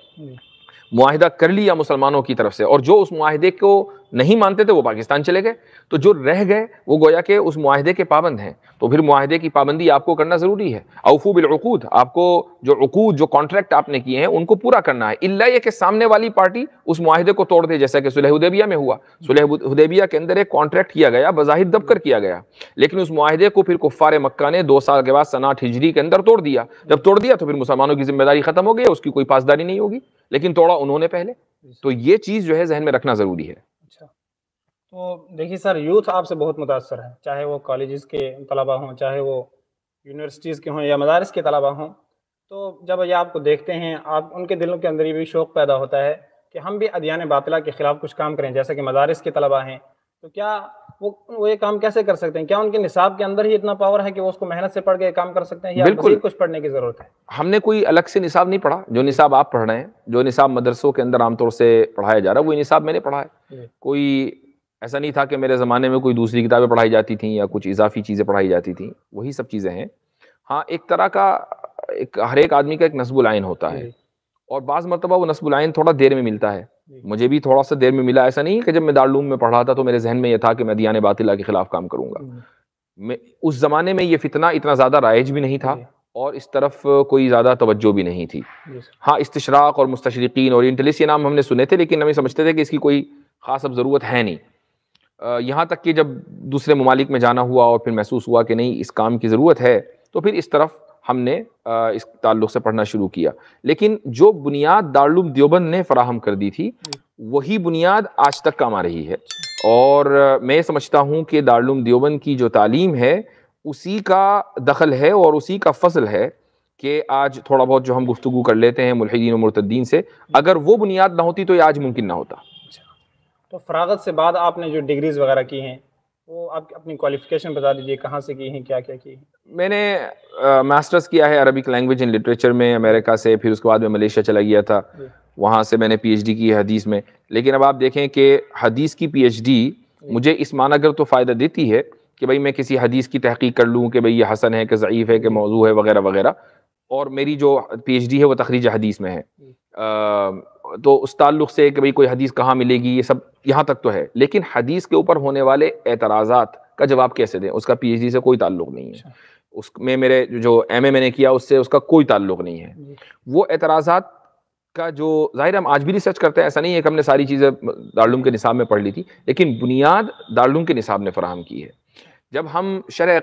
मुहिदा कर लिया मुसलमानों की तरफ से और जो उस माहदे को नहीं मानते थे वो पाकिस्तान चले गए तो जो रह गए वो गोया के उस माहदे के पाबंद हैं तो फिर माहदे की पाबंदी आपको करना ज़रूरी है अवफू बिलूद आपको जो अकूद जो कॉन्ट्रैक्ट आपने किए हैं उनको पूरा करना है इला ये कि सामने वाली पार्टी उस माहदे को तोड़ दे जैसा कि सुलह उदेबिया में हुआ सुलहुदेबिया के अंदर एक कॉन्ट्रैक्ट किया गया बज़ाहिर दबकर किया गया लेकिन उस माहदे को फिर कुफ़ार मक्का ने दो साल के बाद सनाट हिजरी के अंदर तोड़ दिया जब तोड़ दिया तो फिर मुसलमानों की जिम्मेदारी ख़त्म हो गई उसकी कोई पासदारी नहीं होगी लेकिन तोड़ा उन्होंने पहले तो ये चीज़ जो है जहन में रखना ज़रूरी है तो देखिए सर यूथ आपसे बहुत मुतासर है चाहे वो कॉलेज के तलबा हों चाहे वो यूनिवर्सिटीज़ के हों या मदारस के तलबा हों तो जब ये आपको देखते हैं आप उनके दिलों के अंदर ये भी शौक़ पैदा होता है कि हम भी अदियान बातला के ख़िलाफ़ कुछ काम करें जैसे कि मदारस के तलबा हैं तो क्या वो वो ये काम कैसे कर सकते हैं क्या उनके निसाब के अंदर ही इतना पावर है कि वो उसको मेहनत से पढ़ के काम कर सकते हैं या बिल्कुल कुछ पढ़ने की ज़रूरत है हमने कोई अलग से निसाब नहीं पढ़ा जो निसाब आप पढ़ रहे हैं जो निसाब मदरसों के अंदर आमतौर से पढ़ाया जा रहा है वो निसाब मैंने पढ़ा है कोई ऐसा नहीं था कि मेरे ज़माने में कोई दूसरी किताबें पढ़ाई जाती थी या कुछ इजाफी चीज़ें पढ़ाई जाती थी वही सब चीज़ें हैं हाँ एक तरह का एक हर एक आदमी का एक नस्बुलाइन होता है और बाज़ मरतबा वो नस्बुलाइन थोड़ा देर में मिलता है मुझे भी थोड़ा सा देर में मिला ऐसा नहीं कि जब मैं दारूम में पढ़ा था तो मेरे जहन में यह था कि मैं दियान बातिला के ख़िलाफ़ काम करूँगा मैं उस ज़माने में ये फितना इतना ज़्यादा राइज भी नहीं था और इस तरफ कोई ज़्यादा तवज्जो भी नहीं थी हाँ इस्तशराक और मुस्तरकिन और इंटलिस ये नाम हमने सुने थे लेकिन हमें समझते थे कि इसकी कोई ख़ास अब ज़रूरत है नहीं यहाँ तक कि जब दूसरे ममालिक में जाना हुआ और फिर महसूस हुआ कि नहीं इस काम की ज़रूरत है तो फिर इस तरफ हमने इस ताल्लुक से पढ़ना शुरू किया लेकिन जो बुनियाद दारुम देवबंद ने फराहम कर दी थी वही बुनियाद आज तक काम आ रही है और मैं समझता हूँ कि दारुम देवबंद की जो तालीम है उसी का दखल है और उसी का फसल है कि आज थोड़ा बहुत जो हम गुफ्तु कर लेते हैं मुलहदीन और मुरतद्दीन से अगर वो बुनियाद ना होती तो ये आज मुमकिन ना होता तो फरागत से बाद आपने जो डिग्रीज़ वगैरह की हैं वो आप अपनी क्वालिफिकेशन बता दीजिए कहाँ से की हैं क्या क्या की हैं मैंने मास्टर्स uh, किया है अरबिक लैंग्वेज इन लिटरेचर में अमेरिका से फिर उसके बाद में मलेशिया चला गया था वहाँ से मैंने पीएचडी की है हदीस में लेकिन अब आप देखें कि हदीस की पीएचडी मुझे इस माना कर तो फ़ायदा देती है कि भाई मैं किसी हदीस की तहकीक कर लूँ कि भाई ये हसन है कि ज़यीफ़ है कि मौजू है वगैरह वगैरह और मेरी जो पीएचडी है वो तखरीज हदीस में है तो उस ताल्लुक से कि भाई कोई हदीस कहाँ मिलेगी ये सब यहाँ तक तो है लेकिन हदीस के ऊपर होने वाले एतराजा का जवाब कैसे दें उसका पीएचडी से कोई ताल्लुक नहीं है अच्छा। उसमें मेरे जो एम ए मैंने किया उससे उसका कोई ताल्लुक नहीं है वो एतराज़ा का जो जाहिर हम आज भी रिसर्च करते हैं ऐसा नहीं है कि हमने सारी चीज़ें दारुम के निसाब में पढ़ ली थी लेकिन बुनियाद दारुम के निसाब ने फराहम की है जब हम शरह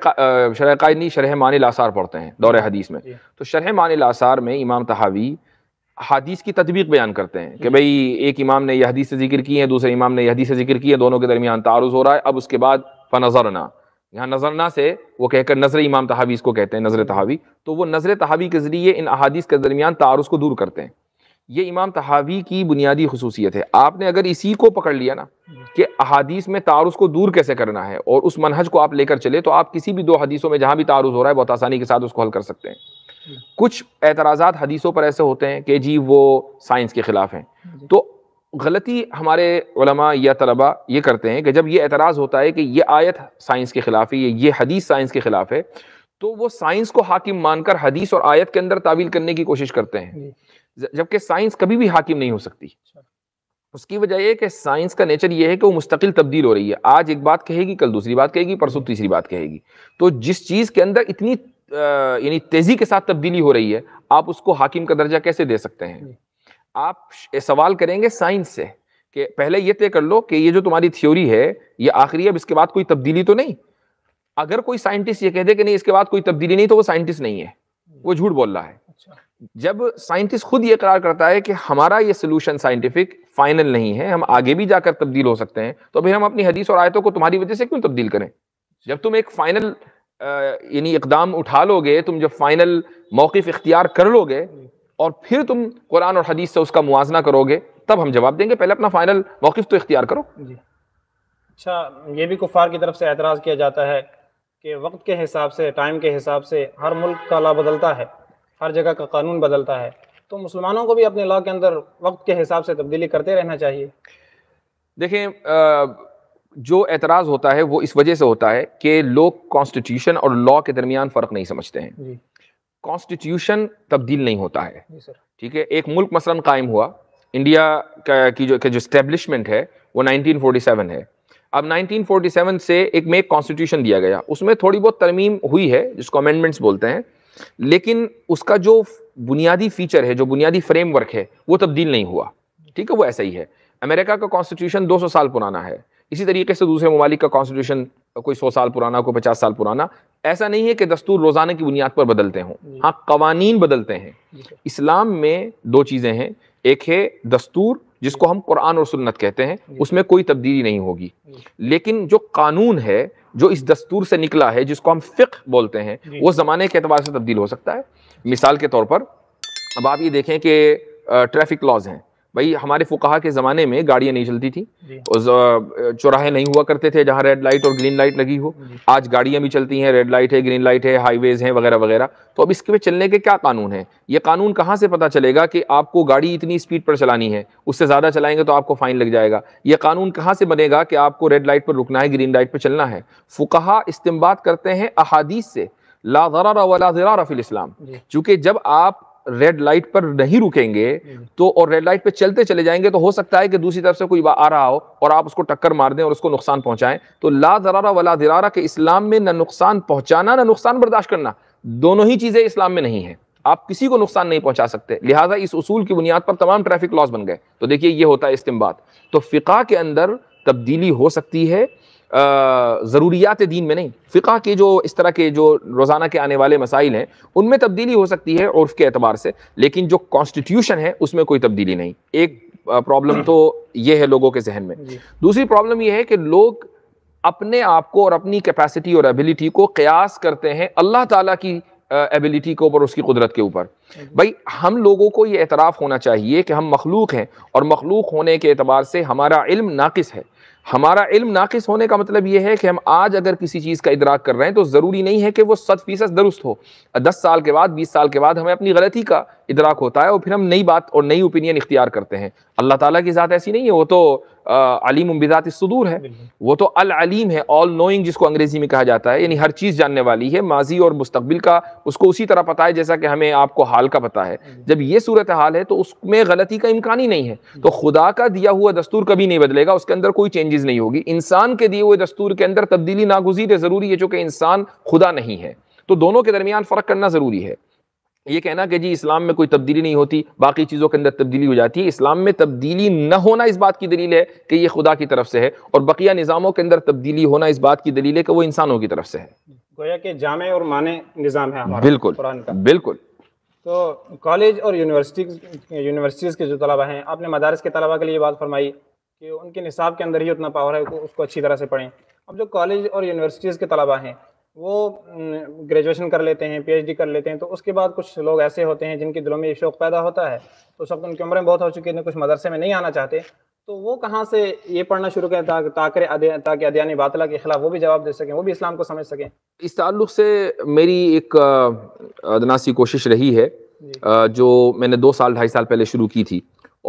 शरह शरह मान लासार पढ़ते हैं दौरे हदीस में तो शरह मान लासार में इमाम तहावी हदीस की तदबीक बयान करते हैं कि भाई एक इमाम ने यह हदीस से जिक्र की है दूसरे इमाम ने यह हदीस से जिक्र की है दोनों के दरमियान तारुज हो रहा है अब उसके बाद फनजरना यहाँ नजरना से वो कहकर नजर इमाम तहावी इसको कहते हैं नजर तहावी तो वो नजर तहावी के जरिए इन अहादीस के दरमियान तारुज को दूर करते हैं ये इमाम तहावी की बुनियादी खसूसियत है आपने अगर इसी को पकड़ लिया ना कि अहादीस में तारुस को दूर कैसे करना है और उस मनहज को आप लेकर चले तो आप किसी भी दो हदीसों में जहां भी तारुस हो रहा है बहुत आसानी के साथ उसको हल कर सकते हैं कुछ एतराजात हदीसों पर ऐसे होते हैं कि जी वो साइंस के ख़िलाफ़ हैं तो गलती हमारे या तलबा ये करते हैं कि जब ये एतराज़ होता है कि ये आयत साइंस के ख़िलाफ़ है ये ये हदीस साइंस के ख़िलाफ़ है तो वो साइंस को हाकिम मानकर हदीस और आयत के अंदर तावील करने की कोशिश करते हैं जबकि साइंस कभी भी हाकिम नहीं हो सकती अच्छा। उसकी वजह यह कि साइंस का नेचर यह है कि वो मुस्तकिल तब्दील हो रही है आज एक बात कहेगी कल दूसरी बात कहेगी परसों तीसरी बात कहेगी तो जिस चीज़ के अंदर इतनी यानी तेज़ी के साथ तब्दीली हो रही है आप उसको हाकिम का दर्जा कैसे दे सकते हैं आप सवाल करेंगे साइंस से कि पहले ये तय कर लो कि ये जो तुम्हारी थ्योरी है ये आखिरी अब इसके बाद कोई तब्दीली तो नहीं अगर कोई साइंटिस्ट ये कह दे कि नहीं इसके बाद कोई तब्दीली नहीं तो वो साइंटिस्ट नहीं है वो झूठ बोल रहा है अच्छा। जब साइंटिस्ट खुद ये करार करता है कि हमारा ये सोल्यूशन साइंटिफिक फाइनल नहीं है हम आगे भी जाकर तब्दील हो सकते हैं तो फिर हम अपनी हदीस और आयतों को तुम्हारी वजह से क्यों तब्दील करें जब तुम एक फाइनल यानी इकदाम उठा लोगे तुम जब फाइनल मौक़ इख्तियार कर लोगे और फिर तुम कुरान और हदीस से उसका मुआजना करोगे तब हम जवाब देंगे पहले अपना फाइनल मौक़ तो इख्तियार करो जी अच्छा ये भी कुफार की तरफ से एतराज़ किया जाता है कि वक्त के हिसाब से टाइम के हिसाब से हर मुल्क का बदलता है हर जगह का कानून बदलता है तो मुसलमानों को भी अपने लॉ के अंदर वक्त के हिसाब से तब्दीली करते रहना चाहिए देखें जो एतराज़ होता है वो इस वजह से होता है कि लोग कॉन्स्टिट्यूशन और लॉ के दरमियान फ़र्क नहीं समझते हैं कॉन्स्टिट्यूशन तब्दील नहीं होता है ठीक है एक मुल्क मसलन कायम हुआ इंडिया का की जो जो स्टैब्लिशमेंट है वो 1947 है अब 1947 से एक में एक कॉन्स्टिट्यूशन दिया गया उसमें थोड़ी बहुत तरमीम हुई है जिसको अमेंडमेंट्स बोलते हैं लेकिन उसका जो बुनियादी फीचर है जो बुनियादी फ्रेमवर्क है वो तब्दील नहीं हुआ ठीक है वो ऐसा ही है अमेरिका का कॉन्स्टिट्यूशन 200 साल पुराना है इसी तरीके से दूसरे ममालिक का कॉन्स्टिट्यूशन कोई सौ साल पुराना कोई पचास साल पुराना ऐसा नहीं है कि दस्तूर रोज़ाना की बुनियाद पर बदलते हों हाँ कवानीन बदलते हैं इस्लाम में दो चीज़ें हैं एक है दस्तूर जिसको हम कुरान और सुन्नत कहते हैं उसमें कोई तब्दीली नहीं होगी लेकिन जो कानून है जो इस दस्तूर से निकला है जिसको हम फ़िक बोलते हैं वो ज़माने के अतबार से तब्दील हो सकता है मिसाल के तौर पर अब आप ये देखें कि ट्रैफिक लॉज हैं भाई हमारे फुकाहा के ज़माने में गाड़ियां नहीं चलती थी चौराहे नहीं हुआ करते थे जहां रेड लाइट और ग्रीन लाइट लगी हो आज गाड़ियां भी चलती हैं रेड लाइट है ग्रीन लाइट है हाईवेज़ हैं वगैरह वगैरह तो अब इसके पे चलने के क्या कानून है ये कानून कहाँ से पता चलेगा कि आपको गाड़ी इतनी स्पीड पर चलानी है उससे ज़्यादा चलाएंगे तो आपको फ़ाइन लग जाएगा ये कानून कहाँ से बनेगा कि आपको रेड लाइट पर रुकना है ग्रीन लाइट पर चलना है फुकाहा इस्तेमाल करते हैं अहादीस से ला रफी फिल इस्लाम चूंकि जब आप रेड लाइट पर नहीं रुकेंगे हम्म। तो और रेड लाइट पे चलते चले जाएंगे तो हो सकता है कि दूसरी तरफ से कोई आ रहा हो और आप उसको टक्कर मार दें और उसको नुकसान पहुंचाएं तो ला जरारा वला दिरारा के इस्लाम में ना नुकसान पहुंचाना ना नुकसान बर्दाश्त करना दोनों ही चीज़ें इस्लाम में नहीं है आप किसी को नुकसान नहीं पहुंचा सकते लिहाजा इस उसूल की बुनियाद पर तमाम ट्रैफिक लॉस बन गए तो देखिए ये होता है इस्तेमाल तो फ़िका के अंदर तब्दीली हो सकती है ज़रूरियात दीन में नहीं फ़िका के जो इस तरह के जो रोज़ाना के आने वाले मसाइल हैं उनमें तब्दीली हो सकती है उर्फ़ के अतबार से लेकिन जो कॉन्स्टिट्यूशन है उसमें कोई तब्दीली नहीं एक प्रॉब्लम तो ये है लोगों के जहन में दूसरी प्रॉब्लम यह है कि लोग अपने आप को और अपनी कैपेसिटी और एबिलिटी को कयास करते हैं अल्लाह ताला की एबिलिटी के ऊपर उसकी कुदरत के ऊपर भाई हम लोगों को ये एतराफ़ होना चाहिए कि हम मखलूक हैं और मखलूक होने के अतबार से हमारा इल्म नाकिस है हमारा इल्म नाकिस होने का मतलब यह है कि हम आज अगर किसी चीज़ का इदराक कर रहे हैं तो ज़रूरी नहीं है कि वो सत फीसद दुरुस्त हो दस साल के बाद बीस साल के बाद हमें अपनी गलती का इदराक होता है और फिर हम नई बात और नई ओपिनियन इख्तियार करते हैं अल्लाह ताला की ज़ात ऐसी नहीं है वो तो अलीम उम्बिदात सदूर है वो तो अल अलीम है ऑल नोइंग जिसको अंग्रेजी में कहा जाता है यानी हर चीज़ जानने वाली है माजी और मुस्तबिल का उसको उसी तरह पता है जैसा कि हमें आपको हाल का पता है जब ये सूरत हाल है तो उसमें गलती का इम्कान ही नहीं है तो खुदा का दिया हुआ दस्तूर कभी नहीं बदलेगा उसके अंदर कोई चेंजेस नहीं होगी इंसान के दिए हुए दस्तूर के अंदर तब्दीली नागुजीर ज़रूरी है चूँकि इंसान खुदा नहीं है तो दोनों के दरमियान फ़र्क करना ज़रूरी है ये कहना कि जी इस्लाम में कोई तब्दीली नहीं होती बाकी चीज़ों के अंदर तब्दीली हो जाती है इस्लाम में तब्दीली न होना इस बात की दलील है कि ये खुदा की तरफ से है और बकिया निज़ामों के अंदर तब्दीली होना इस बात की दलील है कि वो इंसानों की तरफ से है गोया के जामे और माने निज़ाम है बिल्कुल बिल्कुल तो कॉलेज और यूनिवर्सिटी यूनिवर्सिटीज़ के जो तलबा हैं आपने मदारस के तलबा के लिए बात फरमाई कि उनके निसाब के अंदर ही उतना पावर है उसको अच्छी तरह से पढ़ें अब जो कॉलेज और यूनिवर्सिटीज़ के तलबा हैं वो ग्रेजुएशन कर लेते हैं पीएचडी कर लेते हैं तो उसके बाद कुछ लोग ऐसे होते हैं जिनके दिलों में ये शौक पैदा होता है तो उस वक्त उनकी उम्रें बहुत हो चुकी हैं कुछ मदरसे में नहीं आना चाहते तो वो कहाँ से ये पढ़ना शुरू करें ता, ताकर ताकि अदियान बातला के खिलाफ वो भी जवाब दे सकें वो भी इस्लाम को समझ सकें इस तल्लु से मेरी एक अदनासी कोशिश रही है जो मैंने दो साल ढाई साल पहले शुरू की थी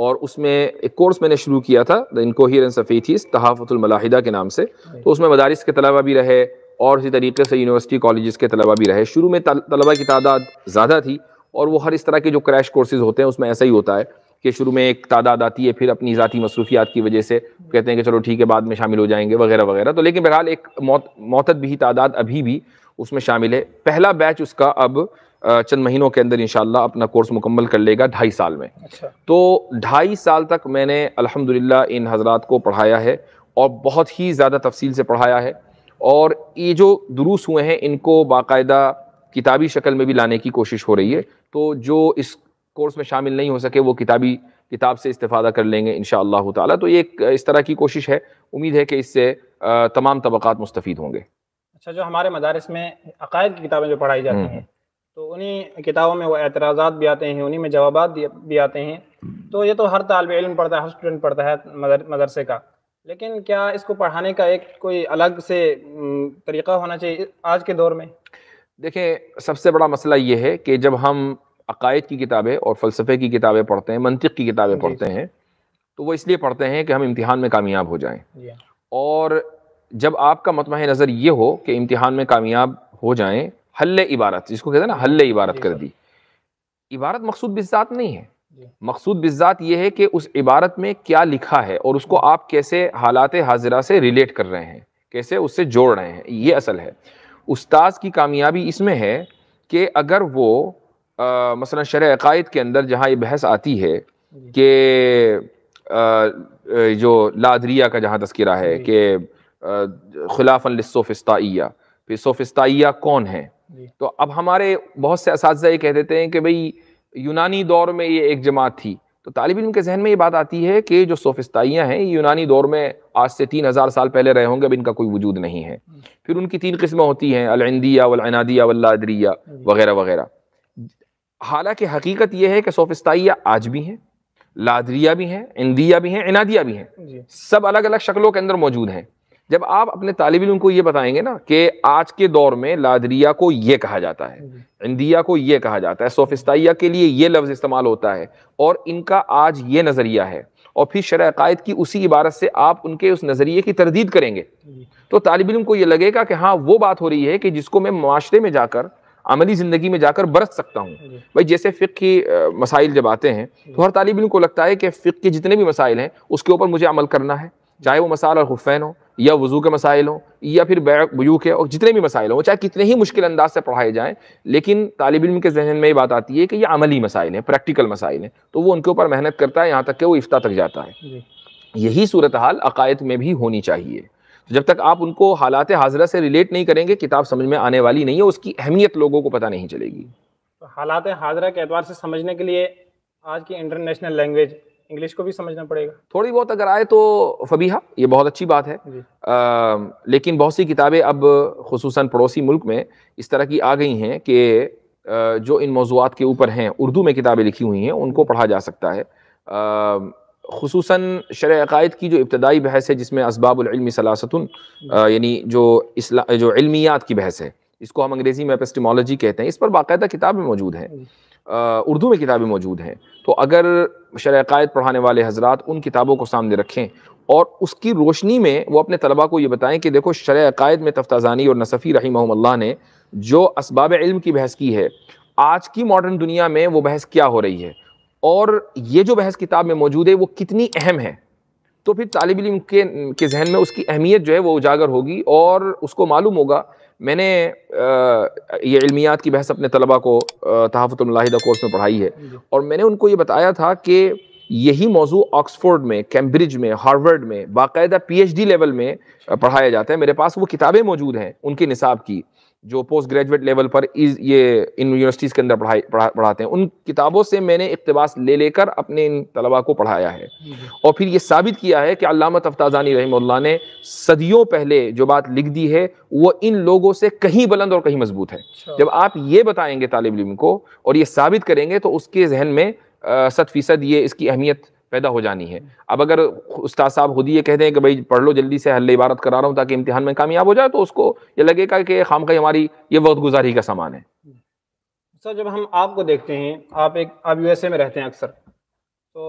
और उसमें एक कोर्स मैंने शुरू किया था द इनकोहियरेंस ऑफ एथीस तहाफ़तुल मलाहिदा के नाम से तो उसमें मदारिस के तलावा भी रहे और इसी तरीके से यूनिवर्सिटी कॉलेज के तलबा भी रहे शुरू में तलबा की तादाद ज़्यादा थी और वो हर इस तरह के जो क्रैश कोर्सेज होते हैं उसमें ऐसा ही होता है कि शुरू में एक तादाद आती है फिर अपनी ज़ाती मसरूफियात की वजह से कहते हैं कि चलो ठीक है बाद में शामिल हो जाएंगे वगैरह वगैरह तो लेकिन बहरहाल एक मौत मौत भी तादाद अभी भी उसमें शामिल है पहला बैच उसका अब चंद महीनों के अंदर इंशाल्लाह अपना कोर्स मुकम्मल कर लेगा ढाई साल में अच्छा। तो ढाई साल तक मैंने अलहमदिल्ला इन हजरात को पढ़ाया है और बहुत ही ज़्यादा तफसील से पढ़ाया है और ये जो दुरुस हुए हैं इनको बाकायदा किताबी शक्ल में भी लाने की कोशिश हो रही है तो जो इस कोर्स में शामिल नहीं हो सके वो किताबी किताब से इस्तेफादा कर लेंगे इन ताला तो ये एक इस तरह की कोशिश है उम्मीद है कि इससे तमाम तबक़ात मुस्तफ़ होंगे अच्छा जो हमारे मदारस में अकायद की किताबें जो पढ़ाई जाती हम्म। हैं तो उन्हीं किताबों में वो एतराज़ा भी आते हैं उन्हीं में जवाब भी आते हैं हम्म। तो ये तो हर तालब इलम पढ़ता है हर स्टूडेंट पढ़ता है मदरसे का लेकिन क्या इसको पढ़ाने का एक कोई अलग से तरीका होना चाहिए आज के दौर में देखें सबसे बड़ा मसला ये है कि जब हम अकायद की किताबें और फ़लसफ़े की किताबें पढ़ते हैं मंतिक की किताबें पढ़ते हैं तो वो इसलिए पढ़ते हैं कि हम इम्तिहान में कामयाब हो जाएं हाँ। और जब आपका मतम नज़र ये हो कि इम्तिहान में कामयाब हो जाएं हल इबारत जिसको कहते हैं ना हल्ले इबारत कर दी इबारत मकसूद बिजात नहीं है मकसूद बिजात ये है कि उस इबारत में क्या लिखा है और उसको आप कैसे हालात हाजिरा से रिलेट कर रहे हैं कैसे उससे जोड़ रहे हैं ये असल है उस्ताद की कामयाबी इसमें है कि अगर वो मसल मसला शर अकायद के अंदर जहाँ ये बहस आती है कि जो लादरिया का जहाँ तस्करा है कि खिलाफ सोफिस्ताया फिर सोफिस्ताया कौन है तो अब हमारे बहुत से इस कह देते हैं कि भाई यूनानी दौर में ये एक जमात थी तो तालब इन के जहन में ये बात आती है कि जो सोफिस्ताइयाँ हैं ये यूनानी दौर में आज से तीन हज़ार साल पहले रहे होंगे अब इनका कोई वजूद नहीं है फिर उनकी तीन किस्में होती हैं अलंदिया वलनादिया वल्लादरिया वगैरह वगैरह हालांकि हकीकत यह है कि सोफिस्तिया आज भी हैं लादरिया भी हैं इंदिया भी हैं इनादिया भी हैं सब अलग अलग शक्लों के अंदर मौजूद हैं जब आप अपने तालब इन को ये बताएंगे ना कि आज के दौर में लादरिया को ये कहा जाता है इंदिया को ये कहा जाता है सोफिस्तिया के लिए ये लफ्ज़ इस्तेमाल होता है और इनका आज ये नज़रिया है और फिर शराक़ायद की उसी इबारत से आप उनके उस नज़रिए की तरदीद करेंगे तो तालब इन को ये लगेगा कि हाँ वो बात हो रही है कि जिसको मैं माशरे में जाकर अमली ज़िंदगी में जाकर बरत सकता हूँ भाई जैसे फ़िक की मसाइल जब आते हैं तो हर तालब इन को लगता है कि फ़िक के जितने भी मसाइल हैं उसके ऊपर मुझे अमल करना है चाहे वो मसाल और हुफ़ैन हो या वज़ू के मसाइल हों या फिर बयू के और जितने भी मसाइल हों चाहे कितने ही मुश्किल अंदाज से पढ़ाए जाएँ लेकिन तालब इम के जहन में ये बात आती है कि ये अमली मसाइल हैं प्रैक्टिकल मसाइल हैं तो वो उनके ऊपर मेहनत करता है यहाँ तक कि वो इफ्ता तक जाता है यही सूरत हाल अकायद में भी होनी चाहिए तो जब तक आप उनको हालात हाजरा से रिलेट नहीं करेंगे किताब समझ में आने वाली नहीं है उसकी अहमियत लोगों को पता नहीं चलेगी तो हालात हाजरा के एतबार से समझने के लिए आज की इंटरनेशनल लैंग्वेज इंग्लिश को भी समझना पड़ेगा थोड़ी बहुत अगर आए तो फबीहा ये बहुत अच्छी बात है आ, लेकिन बहुत सी किताबें अब खसूस पड़ोसी मुल्क में इस तरह की आ गई हैं कि जो इन मौजूद के ऊपर हैं उर्दू में किताबें लिखी हुई हैं उनको पढ़ा जा सकता है खसूस शर अकायद की जो इब्तदाई बहस है जिसमें इसबाबलमी सलासतन यानी जो इस्ला जो इलमियात की बहस है इसको हम अंग्रेज़ी में एपिस्टमोलॉजी कहते हैं इस पर बाकायदा किताबें मौजूद हैं उर्दू में किताबें मौजूद हैं तो अगर शरक़ायद पढ़ाने वाले हजरात उन किताबों को सामने रखें और उसकी रोशनी में वो अपने तलबा को ये बताएं कि देखो शरक़ायद में तफ्ताजानी और नसफ़ी रही अल्लाह ने जो इसबाब इल्म की बहस की है आज की मॉडर्न दुनिया में वो बहस क्या हो रही है और ये जो बहस किताब में मौजूद है वो कितनी अहम है तो फिर तालब इम के जहन में उसकी अहमियत जो है वो उजागर होगी और उसको मालूम होगा मैंने ये इलमियात की बहस अपने तलबा को तहाफ़तमलाहिदा कोर्स में पढ़ाई है और मैंने उनको ये बताया था कि यही मौजू ऑक्सफोर्ड में कैम्ब्रिज में हार्वर्ड में बाकायदा डी लेवल में पढ़ाया जाता है मेरे पास वो किताबें मौजूद हैं उनके निसाब की जो पोस्ट ग्रेजुएट लेवल पर इस ये इन यूनिवर्सिटीज़ के अंदर पढ़ाई पढ़ा, पढ़ाते हैं उन किताबों से मैंने इकतबास ले लेकर अपने इन तलबा को पढ़ाया है और फिर ये साबित किया है कि अलामा तफ्ताजानी रहमल्ला ने सदियों पहले जो बात लिख दी है वो इन लोगों से कहीं बुलंद और कहीं मजबूत है अच्छा। जब आप ये बताएंगे तालब इम को और ये साबित करेंगे तो उसके जहन में सत फ़ीसद ये इसकी अहमियत पैदा हो जानी है हम्म। अब अगर उस्ताद साहब खुद ये कह दें कि भाई पढ़ लो जल्दी से हल इबारत करा रहा हूँ ताकि इम्तिहान में कामयाब हो जाए तो उसको ये लगेगा कि खाम खाई हमारी ये वक्त गुजारी का सामान है सर जब हम आपको देखते हैं आप एक आप यूएसए में रहते हैं अक्सर तो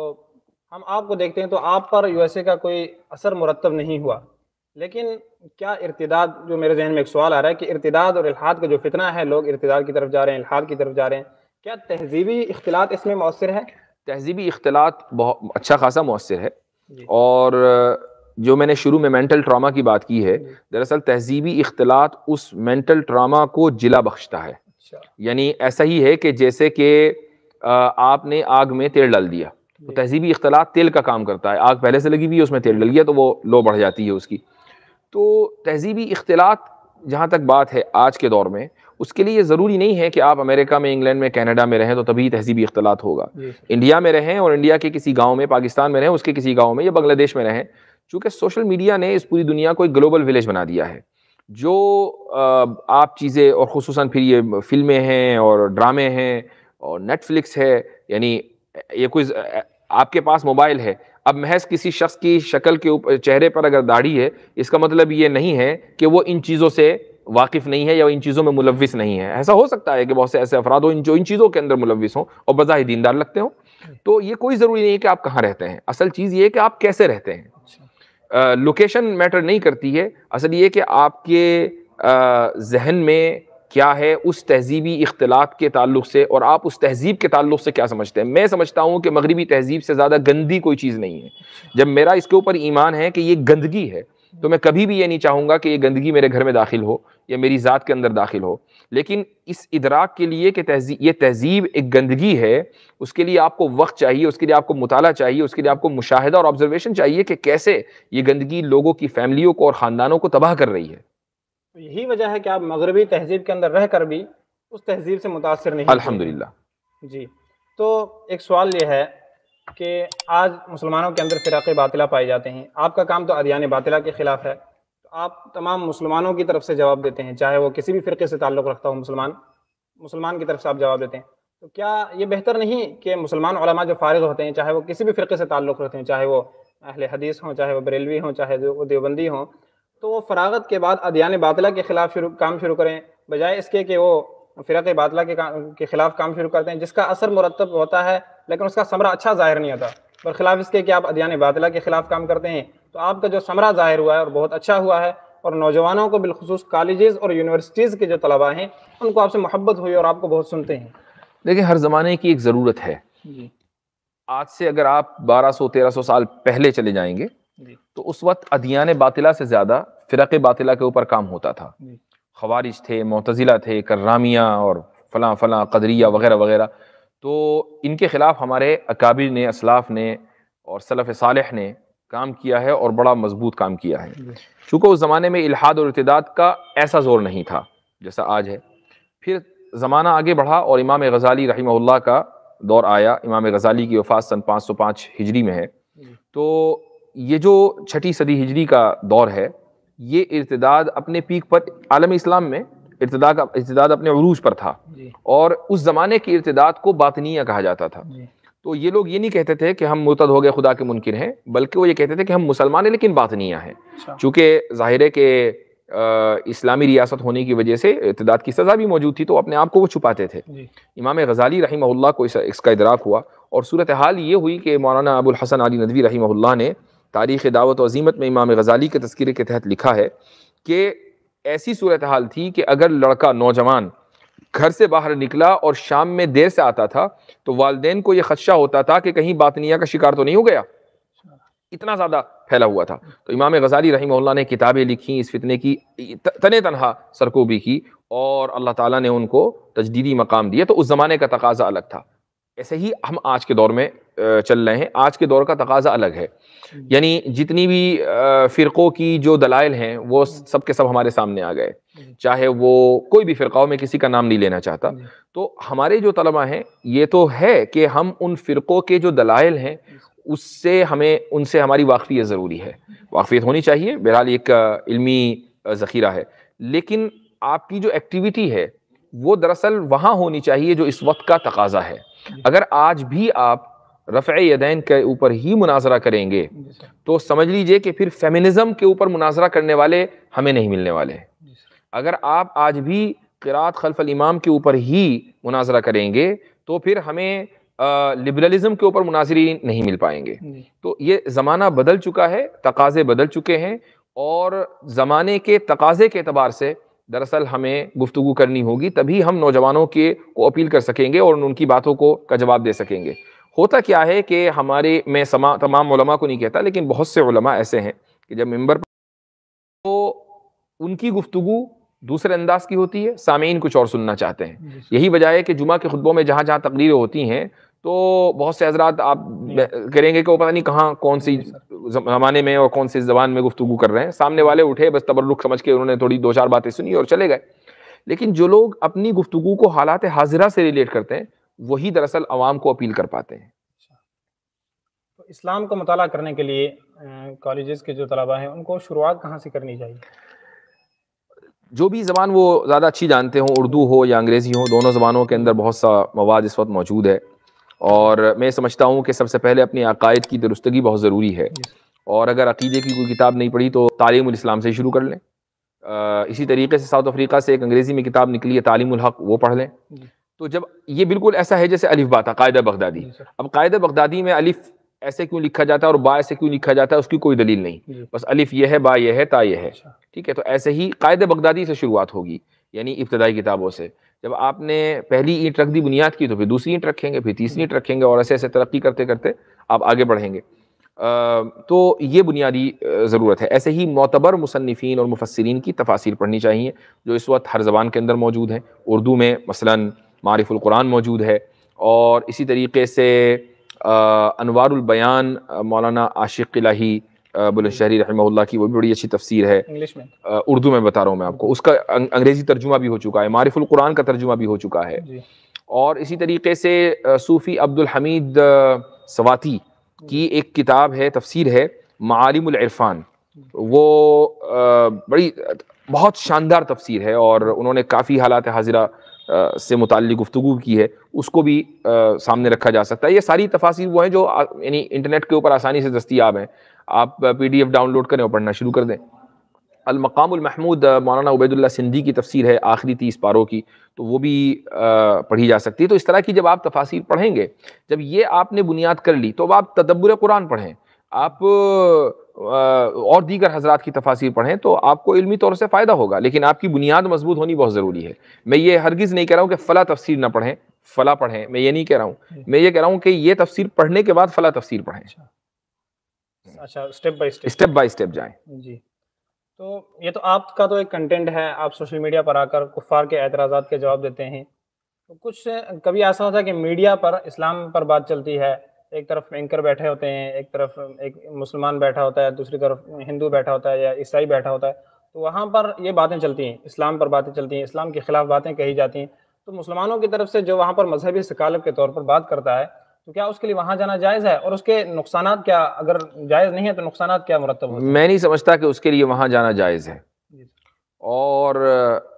हम आपको देखते हैं तो आप पर यूएसए का कोई असर मुरतब नहीं हुआ लेकिन क्या इर्तदाद जो मेरे जहन में एक सवाल आ रहा है कि इर्तदाद और इलाहाद का जो फितना है लोग इर्तदाद की तरफ जा रहे हैं इलाहाद की तरफ जा रहे हैं क्या तहजीबी इख्तलात इसमें मौसर है तहजीबी इख्तलात बहुत अच्छा खासा मौसर है और जो मैंने शुरू में मेंटल ट्रामा की बात की है दरअसल तहजीबी इख्तलात उस मेंटल ट्रामा को जिला बख्शता है अच्छा। यानी ऐसा ही है कि जैसे कि आपने आग में तेल डाल दिया तो तहजीबी इख्तलात तेल का काम करता है आग पहले से लगी हुई है उसमें तेल डल गया तो वो लो बढ़ जाती है उसकी तो तहजीबी इख्तलात जहाँ तक बात है आज के दौर में उसके लिए ज़रूरी नहीं है कि आप अमेरिका में इंग्लैंड में कनाडा में रहें तो तभी तहजीबी अख्तलात होगा इंडिया में रहें और इंडिया के किसी गाँव में पाकिस्तान में रहें उसके किसी गाँव में या बांग्लादेश में रहें चूँकि सोशल मीडिया ने इस पूरी दुनिया को एक ग्लोबल विलेज बना दिया है जो आप चीज़ें और खसूस फिर ये फिल्में हैं और ड्रामे हैं और नेटफ्लिक्स है यानी ये कोई आपके पास मोबाइल है अब महज किसी शख्स की शक्ल के ऊपर चेहरे पर अगर दाढ़ी है इसका मतलब ये नहीं है कि वो इन चीज़ों से वाकिफ़ नहीं है या इन चीज़ों में मुलविस नहीं है ऐसा हो सकता है कि बहुत से ऐसे अफराद हो जो इन चीज़ों के अंदर मुलविस हों और बज़ाह दीनदार लगते हों तो ये कोई ज़रूरी नहीं है कि आप कहाँ रहते हैं असल चीज़ ये है कि आप कैसे रहते हैं लोकेशन अच्छा। मैटर नहीं करती है असल ये कि आपके जहन में क्या है उस तहजीबी इख्तलात के ताल्लुक से और आप उस तहजीब के ताल्लुक से क्या समझते हैं मैं समझता हूँ कि मगरबी तहजीब से ज़्यादा गंदी कोई चीज़ नहीं है अच्छा। जब मेरा इसके ऊपर ईमान है कि ये गंदगी है तो मैं कभी भी ये नहीं चाहूँगा कि ये गंदगी मेरे घर में दाखिल हो या मेरी ज़ात के अंदर दाखिल हो लेकिन इस इदराक के लिए कि तहजीब ये तहजीब एक गंदगी है उसके लिए आपको वक्त चाहिए उसके लिए आपको मुताला चाहिए उसके लिए आपको मुशाहिदा और ऑब्जर्वेशन चाहिए कि कैसे ये गंदगी लोगों की फैमिलियों को और ख़ानदानों को तबाह कर रही है तो यही वजह है कि आप मगरबी तहजीब के अंदर रह कर भी उस तहजीब से मुतासर नहीं अलहमदिल्ला जी तो एक सवाल ये है कि आज मुसलमानों के अंदर फिराक बातिला पाए जाते हैं आपका काम तो अदियान बातिला के ख़िलाफ़ है तो आप तमाम मुसलमानों की तरफ से जवाब देते हैं चाहे वो किसी भी फ़िरक़े से ताल्लुक़ रखता हो मुसलमान मुसलमान की तरफ से आप जवाब देते हैं तो क्या ये बेहतर नहीं कि मुसलमान जो फारग होते हैं चाहे वो किसी भी फ़िरक़े से ताल्लुक़ रखते हैं चाहे वो अहल हदीस हों चाहे वो बरेलवी हों चाहे वो देवबंदी हों तो वो फरागत के बाद अदियान बातला के ख़िलाफ़ शुरू काम शुरू करें बजाय इसके कि वो फ़िरक़ बातला के, के ख़िलाफ़ काम शुरू करते हैं जिसका असर मुरतब होता है लेकिन उसका समरा अच्छा ज़ाहिर नहीं होता खिलाफ इसके कि आप अदियान बातला के ख़िलाफ़ काम करते हैं तो आपका जो समरा ज़ाहिर हुआ है और बहुत अच्छा हुआ है और नौजवानों को बिलखसूस कॉलेजेस और यूनिवर्सिटीज़ के जो तलबा हैं उनको आपसे मोहब्बत हुई और आपको बहुत सुनते हैं देखिए हर ज़माने की एक ज़रूरत है आज से अगर आप 1200-1300 साल पहले चले जाएंगे तो उस वक्त अदियान बातिला से ज़्यादा फ़िरक बातिला के ऊपर काम होता था खवारिज थे मोतज़िला थे कर्रामिया और फला फला कदरिया वगैरह वगैरह तो इनके ख़िलाफ़ हमारे अकाबिर ने असलाफ ने और सलफ़ सालह ने काम किया है और बड़ा मजबूत काम किया है चूँकि उस ज़माने में इलाहाद और इतदाद का ऐसा ज़ोर नहीं था जैसा आज है फिर ज़माना आगे बढ़ा और इमाम गज़ाली रही का दौर आया इमाम गज़ाली की वफात सन पाँच सौ पाँच हिजरी में है तो ये जो छठी सदी हिजरी का दौर है ये इर्तदाद अपने पीक पर आलम इस्लाम में का इर्तदाद अपने अरूज पर था और उस ज़माने की इर्तदाद को बातनिया कहा जाता था तो ये लोग ये नहीं कहते थे कि हम मुतद हो गए खुदा के मुनकिन हैं बल्कि वो ये कहते थे कि हम मुसलमान हैं लेकिन बातनिया हैं अच्छा। चूँकि ज़ाहिर है कि इस्लामी रियासत होने की वजह से इतदाद की सज़ा भी मौजूद थी तो अपने आप को वो छुपाते थे इमाम गजाली रही को इसका इदराक हुआ और सूरत हाल ये हुई कि मौलाना अबुल हसन अली नदवी रही ने तारीख़ दावत अजीमत में इमाम गजाली के तस्करे के तहत लिखा है कि ऐसी सूरत हाल थी कि अगर लड़का नौजवान घर से बाहर निकला और शाम में देर से आता था तो वालदे को यह खदशा होता था कि कहीं बातनिया का शिकार तो नहीं हो गया इतना ज़्यादा फैला हुआ था तो इमाम गजाली रही ने किताबें लिखी इस फितने की तने तनहा सरकोबी की और अल्लाह ताला ने उनको तजदीदी मकाम दिया तो उस ज़माने का तकाजा अलग था ऐसे ही हम आज के दौर में चल रहे हैं आज के दौर का तकाजा अलग है हम्म। यानी जितनी भी फ़िरक़ों की जो दलाइल हैं वो हम्म। सब के सब हमारे सामने आ गए हम्म। चाहे वो कोई भी फ़िरक़ाओं में किसी का नाम नहीं लेना चाहता तो हमारे जो तलबा हैं ये तो है कि हम उन फ़िरक़ों के जो दलाइल हैं उससे हमें उनसे हमारी वाकफियत ज़रूरी है वाकफियत होनी चाहिए बहरहाल एक इल्मी ज़ख़ीरा है लेकिन आपकी जो एक्टिविटी है वो दरअसल वहाँ होनी चाहिए जो इस वक्त का तकाजा है अगर आज भी आप रफ़ यदैन के ऊपर ही मुनाजरा करेंगे तो समझ लीजिए कि फिर फेमिनिज़म के ऊपर मुनाजरा करने वाले हमें नहीं मिलने वाले अगर आप आज भी किरात खलफल इमाम के ऊपर ही मुनाजरा करेंगे तो फिर हमें लिबरलिज्म के ऊपर मुनाजरी नहीं मिल पाएंगे तो ये ज़माना बदल चुका है तकाजे बदल चुके हैं और ज़माने के तकाजे के अतबार से दरअसल हमें गुफ्तु करनी होगी तभी हम नौजवानों के को अपील कर सकेंगे और उनकी बातों को का जवाब दे सकेंगे होता क्या है कि हमारे मैं समा तमाम उलमा को नहीं कहता लेकिन बहुत से उलमा ऐसे हैं कि जब मेम्बर तो उनकी गुफ्तु दूसरे अंदाज की होती है सामीन कुछ और सुनना चाहते हैं यही वजह है कि जुमा के खुतबों में जहाँ जहाँ तकरीरें होती हैं तो बहुत से हजरात आप करेंगे कि वो पता नहीं कहाँ कौन सी ज़माने में और कौन सी जबान में गुफ्तु कर रहे हैं सामने वाले उठे बस तबरुक समझ के उन्होंने थोड़ी दो चार बातें सुनी और चले गए लेकिन जो लोग अपनी गुफ्तु को हालात हाजिरा से रिलेट करते हैं वही दरअसल आवाम को अपील कर पाते हैं अच्छा। तो इस्लाम का मताल करने के लिए कॉलेजेस के जो तलबा हैं उनको शुरुआत कहाँ से करनी चाहिए जो भी ज़बान वो ज़्यादा अच्छी जानते हों उर्दू हो या अंग्रेज़ी हो दोनों ज़बानों के अंदर बहुत सा मवाद इस वक्त मौजूद है और मैं समझता हूँ कि सबसे पहले अपने अकायद की दुरुस्तगी बहुत ज़रूरी है और अगर अकीदे की कोई किताब नहीं पढ़ी तो तालीम इस्लाम से शुरू कर लें इसी तरीके से साउथ अफ्रीका से एक अंग्रेज़ी में किताब निकली है तालीम हक वो पढ़ लें तो जब ये बिल्कुल ऐसा है जैसे अलिफ बात कायदा बगदादी अब कायदा बगदादी में अलिफ ऐसे क्यों लिखा जाता है और बा ऐसे क्यों लिखा जाता है उसकी कोई दलील नहीं बस अलिफ यह है बा यह है ता यह है अच्छा। ठीक है तो ऐसे ही कायद बगदादी से शुरुआत होगी यानी इब्तदाई किताबों से जब आपने पहली ईंट रख दी बुनियाद की तो फिर दूसरी ईंट रखेंगे फिर तीसरी ईंट रखेंगे और ऐसे ऐसे तरक्की करते करते आप आगे बढ़ेंगे तो ये बुनियादी ज़रूरत है ऐसे ही मोतबर मुसनफ़िन और मुफसरीन की तफासिर पढ़नी चाहिए जो इस वक्त हर जबान के अंदर मौजूद हैं उर्दू में मसला कुरान मौजूद है और इसी तरीके से बयान मौलाना आशिक लाही बुलंदशहरी रहमल्ला की वो भी बड़ी अच्छी तफसीर है उर्दू में बता रहा हूँ मैं आपको उसका अं, अंग्रेज़ी तर्जुमा भी हो चुका है कुरान का तर्जुमा भी हो चुका है और इसी तरीके से सूफ़ी अब्दुल हमीद सवाती की एक किताब है तफसीर है मालिमरफ़ान वो बड़ी बहुत शानदार तफसीर है और उन्होंने काफ़ी हालात हाजिरा से मुतल गुफ्तु की है उसको भी आ, सामने रखा जा सकता है ये सारी तफासिर वो हैं जो यानी इंटरनेट के ऊपर आसानी से दस्तियाब हैं आप पी डी एफ डाउनलोड करें और पढ़ना शुरू कर दें अलमकामहमूद मौलाना उबैदुल्ला सिंधी की तफसीर है आखिरी तीस पारों की तो वो भी आ, पढ़ी जा सकती है तो इस तरह की जब आप तफासिर पढ़ेंगे जब ये आपने बुनियाद कर ली तो अब आप तदब्बर कुरान पढ़ें आप और दीगर हजरात की तफासिर पढ़ें तो आपको इलमी तौर से फ़ायदा होगा लेकिन आपकी बुनियाद मजबूत होनी बहुत ज़रूरी है मैं ये हरगिज़ नहीं कह रहा हूँ कि फ़ला तफसीर ना पढ़ें फ़ला पढ़ें मैं ये नहीं कह रहा हूँ हम्म। मैं ये कह रहा हूँ कि ये तफसीर पढ़ने के बाद फ़ला तफसीर पढ़ें अच्छा step by step step step जी तो ये तो आपका तो एक कंटेंट है आप सोशल मीडिया पर आकर कुफार के एतराज़ के जवाब देते हैं तो कुछ कभी ऐसा होता है कि मीडिया पर इस्लाम पर बात चलती है एक तरफ एंकर बैठे होते हैं एक तरफ एक मुसलमान बैठा होता है दूसरी तरफ हिंदू बैठा होता है या ईसाई बैठा होता है तो वहाँ पर ये बातें चलती हैं इस्लाम पर बातें चलती हैं इस्लाम के ख़िलाफ़ बातें कही जाती हैं तो मुसलमानों की तरफ से जो वहाँ पर मजहबी सकालत के तौर पर बात करता है तो क्या उसके लिए वहाँ जाना जायज़ है और उसके नुकसान क्या अगर जायज़ नहीं है तो नुकसान क्या मुरतब मैं नहीं समझता कि उसके लिए वहाँ जाना जायज़ है और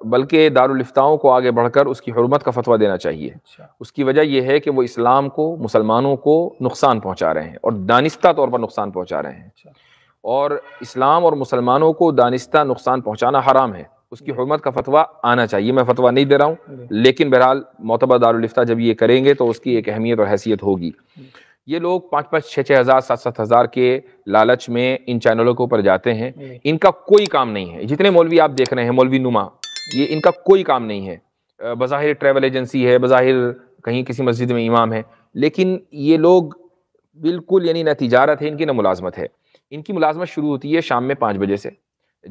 बल्कि दारुलफ्ताओं को आगे बढ़कर उसकी हरमत का फतवा देना चाहिए अच्छा। उसकी वजह यह है कि वो इस्लाम को मुसलमानों को नुकसान पहुंचा रहे हैं और दानिस्ता तौर पर नुकसान पहुंचा रहे हैं अच्छा। और इस्लाम और मुसलमानों को दानिस्ता नुकसान पहुंचाना हराम है उसकी हरमत का फतवा आना चाहिए मैं फतवा नहीं दे रहा हूँ लेकिन बहरहाल मोतबा दारुलफ्ता जब ये करेंगे तो उसकी एक अहमियत और हैसियत होगी ये लोग पाँच पाँच छः छः हज़ार सात सात हज़ार के लालच में इन चैनलों के ऊपर जाते हैं इनका कोई काम नहीं है जितने मौलवी आप देख रहे हैं मौलवी नुमा ये इनका कोई काम नहीं है बज़ाहिर ट्रेवल एजेंसी है बज़ाहिर कहीं किसी मस्जिद में इमाम है लेकिन ये लोग बिल्कुल यानी न तजारत है इनकी ना मुलाजमत है इनकी मुलाजमत शुरू होती है शाम में पाँच बजे से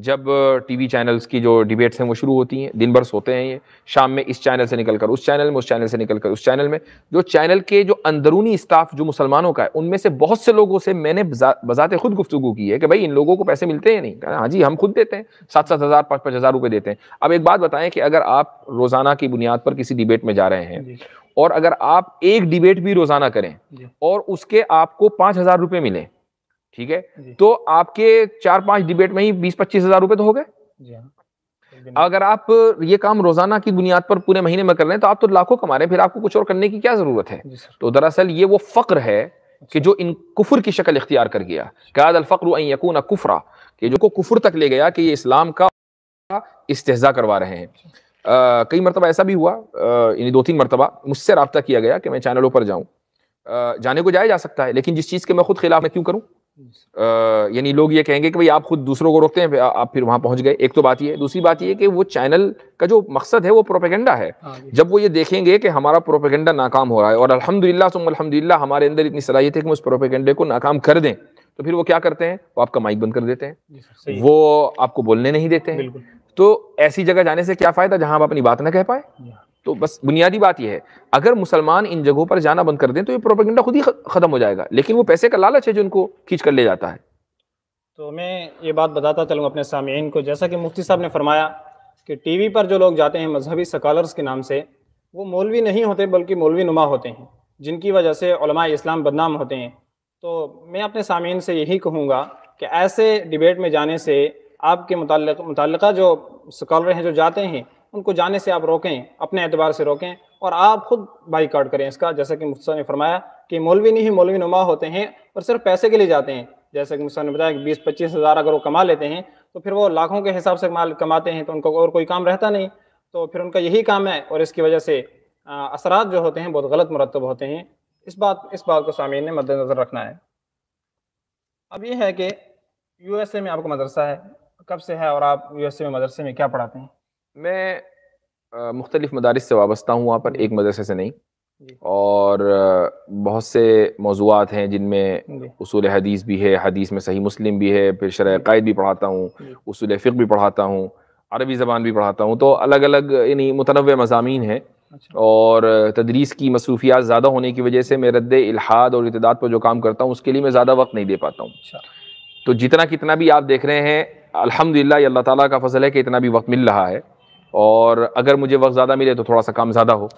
जब टीवी चैनल्स की जो डिबेट्स हैं वो शुरू होती हैं दिन भर सोते हैं ये शाम में इस चैनल से निकल कर उस चैनल में उस चैनल से निकल कर उस चैनल में जो चैनल के जो अंदरूनी स्टाफ जो मुसलमानों का है उनमें से बहुत से लोगों से मैंने बजाते खुद गुफ्तु की है कि भाई इन लोगों को पैसे मिलते हैं नहीं हाँ जी हम खुद देते हैं सात सात हज़ार पाँच पाँच हज़ार रुपये देते हैं अब एक बात बताएं कि अगर आप रोज़ाना की बुनियाद पर किसी डिबेट में जा रहे हैं और अगर आप एक डिबेट भी रोज़ाना करें और उसके आपको पाँच हज़ार रुपये मिलें ठीक है तो आपके चार पांच डिबेट में ही बीस पच्चीस हजार रुपए तो हो गए हाँ। अगर आप ये काम रोजाना की बुनियाद पर पूरे महीने में कर रहे हैं तो आप तो लाखों कमा रहे हैं फिर आपको कुछ और करने की क्या जरूरत है तो दरअसल ये वो फक्र है अच्छा। कि जो इन कुफर की शक्ल इख्तियार कर गया काद अलफ़्र यकून कुफरा कि जो को कुफर तक ले गया कि ये इस्लाम का इस्तेजा करवा रहे हैं अच्छा। कई मरतबा ऐसा भी हुआ यानी दो तीन मरतबा मुझसे रबता किया गया कि मैं चैनलों पर जाऊँ जाने को जाया जा सकता है लेकिन जिस चीज़ के मैं खुद खिलाफ मैं क्यों करूँ यानी लोग ये कहेंगे कि भाई आप खुद दूसरों को रोकते हैं आप फिर वहां पहुंच गए एक तो बात ये दूसरी बात ये कि वो चैनल का जो मकसद है वो प्रोपेगेंडा है हाँ जब वो ये देखेंगे कि हमारा प्रोपेगेंडा नाकाम हो रहा है और अलहमदिल्ला तुम हमारे अंदर इतनी सलाहियत है कि हम उस प्रोपेगेंडे को नाकाम कर दें तो फिर वो क्या करते हैं वो आपका माइक बंद कर देते हैं वो आपको बोलने नहीं देते हैं तो ऐसी जगह जाने से क्या फ़ायदा जहां आप अपनी बात ना कह पाए तो बस बुनियादी बात यह है अगर मुसलमान इन जगहों पर जाना बंद कर दें तो ये प्रोपेगेंडा खुद ही ख़त्म हो जाएगा लेकिन वो पैसे का लालच है जो उनको खींच कर ले जाता है तो मैं ये बात बताता चलूँ अपने सामीन को जैसा कि मुफ्ती साहब ने फरमाया कि टीवी पर जो लोग जाते हैं मजहबी सकालर्स के नाम से वो मौलवी नहीं होते बल्कि मौलवी नुमा होते हैं जिनकी वजह से इस्लाम बदनाम होते हैं तो मैं अपने सामीन से यही कहूँगा कि ऐसे डिबेट में जाने से आपके मुतल मुतल जो स्कॉलर हैं जो जाते हैं उनको जाने से आप रोकें अपने एतबार से रोकें और आप खुद कार्ड करें इसका जैसा कि मुफ्सा ने फरमाया कि मौलवी नहीं मौलवी नुमा होते हैं और सिर्फ पैसे के लिए जाते हैं जैसे कि मुफ्सा ने बताया कि बीस पच्चीस हज़ार अगर वो कमा लेते हैं तो फिर वो लाखों के हिसाब से कमा कमाते हैं तो उनको और कोई काम रहता नहीं तो फिर उनका यही काम है और इसकी वजह से असरात जो होते हैं बहुत गलत मुरतब होते हैं इस बात इस बात को सामीन ने मद्दनज़र रखना है अब ये है कि यू में आपका मदरसा है कब से है और आप यू में मदरसे में क्या पढ़ाते हैं मैं मुख्तलिफ मदारस से वाबस्ता हूँ वहाँ पर एक मदरसे से नहीं और बहुत से मौजूद हैं जिनमें उसूल हदीस भी है हदीस में सही मुस्लिम भी है फिर शरह कायद भी पढ़ाता हूँ उसूल फ़िक भी पढ़ाता हूँ अरबी ज़बान भी पढ़ाता हूँ तो अलग अलग यानी मतनव मजामी हैं अच्छा। और तदरीस की मसरूफियात ज़्यादा होने की वजह से मैं रद्द इलाहाद और इतदाद पर जो काम करता हूँ उसके लिए मैं ज़्यादा वक्त नहीं दे पाता हूँ अच्छा। तो जितना कितना भी आप देख रहे हैं अलहमदिल्ला अल्लाह का फसल है कि इतना भी वक्त मिल रहा है और अगर मुझे वक्त ज़्यादा मिले तो थोड़ा सा काम ज़्यादा हो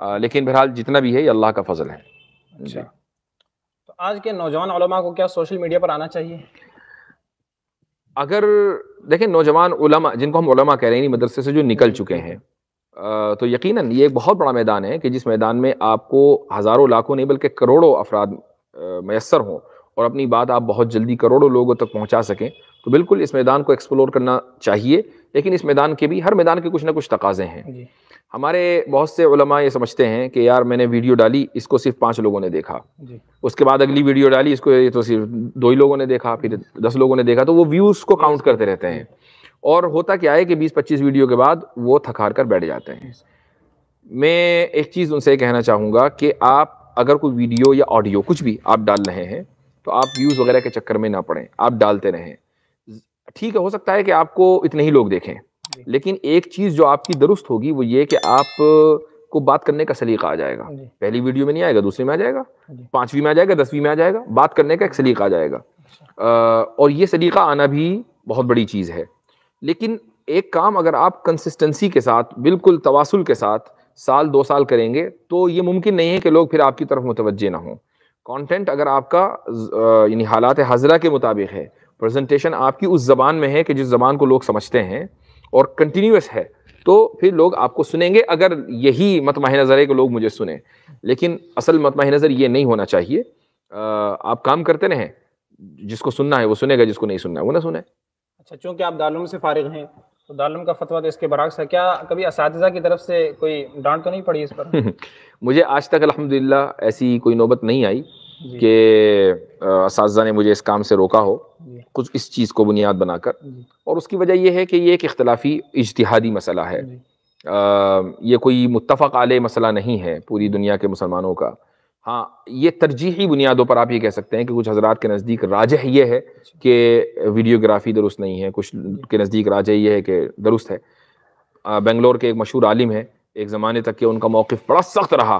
आ, लेकिन बहरहाल जितना भी है ये अल्लाह का फजल है जी तो आज के नौजवान को क्या सोशल मीडिया पर आना चाहिए अगर देखें नौजवान जिनको हम उलमा कह रहे हैं मदरसे से जो निकल चुके हैं तो यकीनन ये एक बहुत बड़ा मैदान है कि जिस मैदान में आपको हज़ारों लाखों नहीं बल्कि करोड़ों अफराद मैसर हों और अपनी बात आप बहुत जल्दी करोड़ों लोगों तक पहुंचा सकें तो बिल्कुल इस मैदान को एक्सप्लोर करना चाहिए लेकिन इस मैदान के भी हर मैदान के कुछ ना कुछ तकाजे हैं हमारे बहुत से ये समझते हैं कि यार मैंने वीडियो डाली इसको सिर्फ पाँच लोगों ने देखा उसके बाद अगली वीडियो डाली इसको ये तो सिर्फ दो ही लोगों ने देखा फिर दस लोगों ने देखा तो वो व्यूज़ को काउंट करते रहते हैं और होता क्या है कि बीस पच्चीस वीडियो के बाद वो थकार कर बैठ जाते हैं मैं एक चीज़ उनसे कहना चाहूँगा कि आप अगर कोई वीडियो या ऑडियो कुछ भी आप डाल रहे हैं तो आप व्यूज़ वगैरह के चक्कर में ना पड़ें आप डालते रहें ठीक है हो सकता है कि आपको इतने ही लोग देखें लेकिन एक चीज जो आपकी दुरुस्त होगी वो ये कि आप को बात करने का सलीका आ जाएगा पहली वीडियो में नहीं आएगा दूसरे में आ जाएगा पांचवी में आ जाएगा दसवीं में आ जाएगा बात करने का एक सलीका आ जाएगा अच्छा। और ये सलीका आना भी बहुत बड़ी चीज़ है लेकिन एक काम अगर आप कंसिस्टेंसी के साथ बिल्कुल तवासुल के साथ साल दो साल करेंगे तो ये मुमकिन नहीं है कि लोग फिर आपकी तरफ मुतवजे ना हों कंटेंट अगर आपका यानी हालात हाजरा के मुताबिक है प्रेजेंटेशन आपकी उस जबान में है कि जिस जबान को लोग समझते हैं और कंटिन्यूस है तो फिर लोग आपको सुनेंगे अगर यही मतमह नज़र है कि लोग मुझे सुने लेकिन असल मतमह नज़र ये नहीं होना चाहिए आप काम करते रहें जिसको सुनना है वो सुनेगा जिसको नहीं सुनना है वो ना सुने अच्छा चूँकि आप दालुम से फारिग हैं तो दालूम का फतवा तो इसके बरक्स है क्या कभी इस की तरफ से कोई डांट तो नहीं पड़ी इस पर मुझे आज तक अलहमदिल्ला ऐसी कोई नौबत नहीं आई कि इस ने मुझे इस काम से रोका हो कुछ इस चीज़ को बुनियाद बनाकर और उसकी वजह यह है कि ये एक अख्तिलाफी इजतहादी मसला है आ, ये कोई मुतफ़ आल मसला नहीं है पूरी दुनिया के मुसलमानों का हाँ ये तरजीही बुनियादों पर आप ये कह सकते हैं कि कुछ हजरात के नज़दीक राजह ये है कि वीडियोग्राफी दुरुस्त नहीं है कुछ के नज़दीक राजह ये है कि दुरुस्त है बेंगलोर के एक मशहूर आलिम है एक ज़माने तक के उनका मौक़ बड़ा सख्त रहा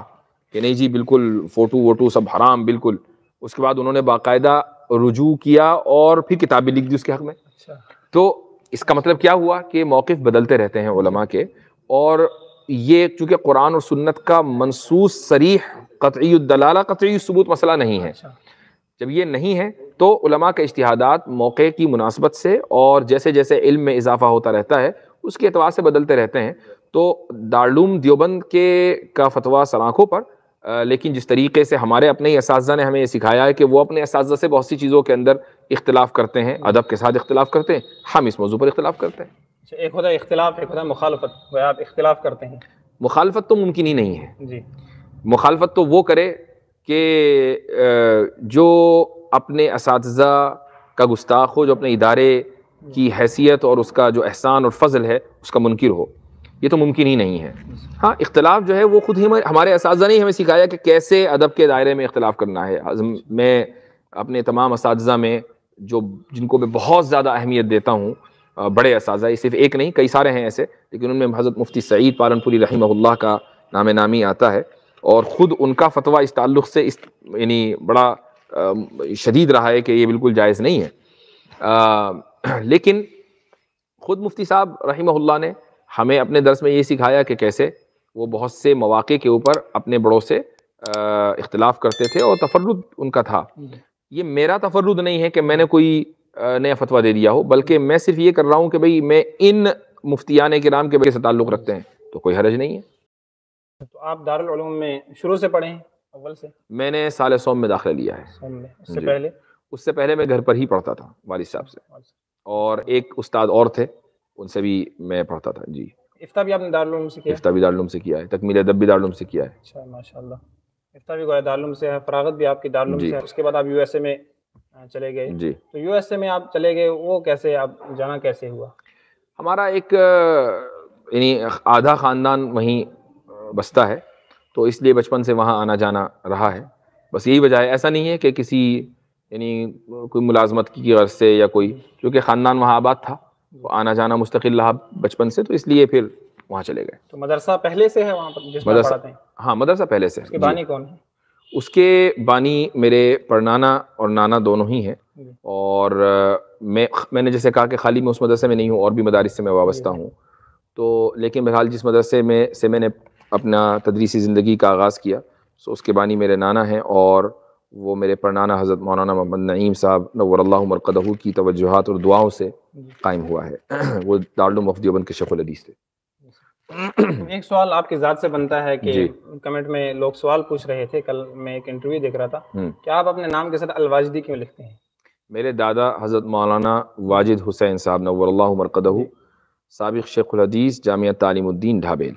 कि नहीं जी बिल्कुल फ़ोटो वोटू सब हराम बिल्कुल उसके बाद उन्होंने बाकायदा रुजू किया और फिर किताबें लिख दी उसके हक में अच्छा। तो इसका मतलब क्या हुआ कि मौक़ बदलते रहते हैं ओलमा के और ये चूँकि कुरान और सुन्नत का मनसूस सरीह कतला कतई सबूत मसला नहीं है अच्छा। जब ये नहीं है तो उलमा के इश्तहादात मौके की मुनासबत से और जैसे जैसे इल्म में इजाफा होता रहता है उसके अतवा से बदलते रहते हैं तो दारूम दियोबंद के का फतवा सलाखों पर लेकिन जिस तरीके से हमारे अपने ही इस ने हमें ये सिखाया है कि वो अपने इस से बहुत सी चीज़ों के अंदर इख्तलाफ करते हैं हम्म। अदब के साथ इख्तलाफ करते हैं हम इस मौजू पर इख्तलाफ करते हैं अच्छा, एक होता इख्तलाफ एक होता मुखालफत आप इख्तलाफ करते हैं मुखालफत तो मुमकिन ही नहीं है जी मुखालफत तो वो करे कि जो अपने इस का गुस्ताख हो जो अपने इदारे की हम्म। हैसियत और उसका जो एहसान और फजल है उसका मुनकर हो ये तो मुमकिन ही नहीं है हाँ इख्तलाफ जो है वो खुद ही हमारे इस ने हमें सिखाया कि कैसे अदब के दायरे में इख्तलाफ करना है मैं अपने तमाम इस में जो जिनको मैं बहुत ज़्यादा अहमियत देता हूँ बड़े इस सिर्फ एक नहीं कई सारे हैं ऐसे लेकिन उनमें हज़रत मुफ्ती सईद पारनपुरी रही का नाम नामी आता है और ख़ुद उनका फतवा इस ताल्लुक़ से इस यानी बड़ा शदीद रहा है कि ये बिल्कुल जायज़ नहीं है आ, लेकिन ख़ुद मुफ्ती साहब रही ने हमें अपने दर्स में ये सिखाया कि कैसे वो बहुत से मौाक़े के ऊपर अपने बड़ों से इख्तलाफ करते थे और तफरुद उनका था ये मेरा तफरुद नहीं है कि मैंने कोई नया फतवा दे दिया हो बल्कि मैं सिर्फ ये कर रहा हूँ कि भाई मैं इन मुफ्तियाने के नाम के वजह से ताल्लुक़ रखते हैं तो कोई हरज नहीं है तो आप दारूम में शुरू से पढ़े अव्वल से मैंने साल सोम में दाखिला लिया है उससे पहले उससे पहले मैं घर पर ही पढ़ता था वालिद साहब से और एक उस्ताद और थे उनसे भी मैं पढ़ता था जी इफ्ता भी आपने दारुलूम से किया इफ्ता भी दारुलूम से किया है तकमील अदब भी दारुलूम से किया है अच्छा माशाल्लाह इफ्ता भी गोया दारुलूम से है फरागत भी आपकी दारुलूम से है उसके बाद आप यूएसए में चले गए जी तो यूएसए में आप चले गए वो कैसे आप जाना कैसे हुआ हमारा एक यानी आधा ख़ानदान वहीं बसता है तो इसलिए बचपन से वहाँ आना जाना रहा है बस यही वजह है ऐसा नहीं है कि किसी यानी कोई मुलाजमत की गर्ज से या कोई क्योंकि ख़ानदान वहाँ आबाद था तो आना जाना मुस्तकिल रहा बचपन से तो इसलिए फिर वहाँ चले गए तो मदरसा पहले से है वहाँ पर मदरसा हाँ मदरसा पहले से उसके बानी कौन है उसके बानी मेरे परनाना और नाना दोनों ही हैं और मैं मैंने जैसे कहा कि खाली मैं उस मदरसे में नहीं हूँ और भी मदारस से मैं वाबस्ता हूँ तो लेकिन बहरहाल जिस मदरसे में से मैंने अपना तदरीसी ज़िंदगी का आगाज़ किया सो उसके बानी मेरे नाना हैं और वो मेरे परनाना हज़रत मौलाना मोहम्मद नईम साहब नवरल्लामरकदहू की तोजहत और दुआओं से कायम हुआ है वो दारुल मफ्तीबन के शकुल अदीस थे तो एक सवाल आपकी ज़ात से बनता है कि कमेंट में लोग सवाल पूछ रहे थे कल मैं एक इंटरव्यू देख रहा था हम्म। क्या आप अपने नाम के साथ अलवाजदी क्यों लिखते हैं मेरे दादा हज़रत मौलाना वाजिद हुसैन साहब नवरल्लामरकदहू सबक शेख हदीस जामिया तालीमुद्दीन ढाबेल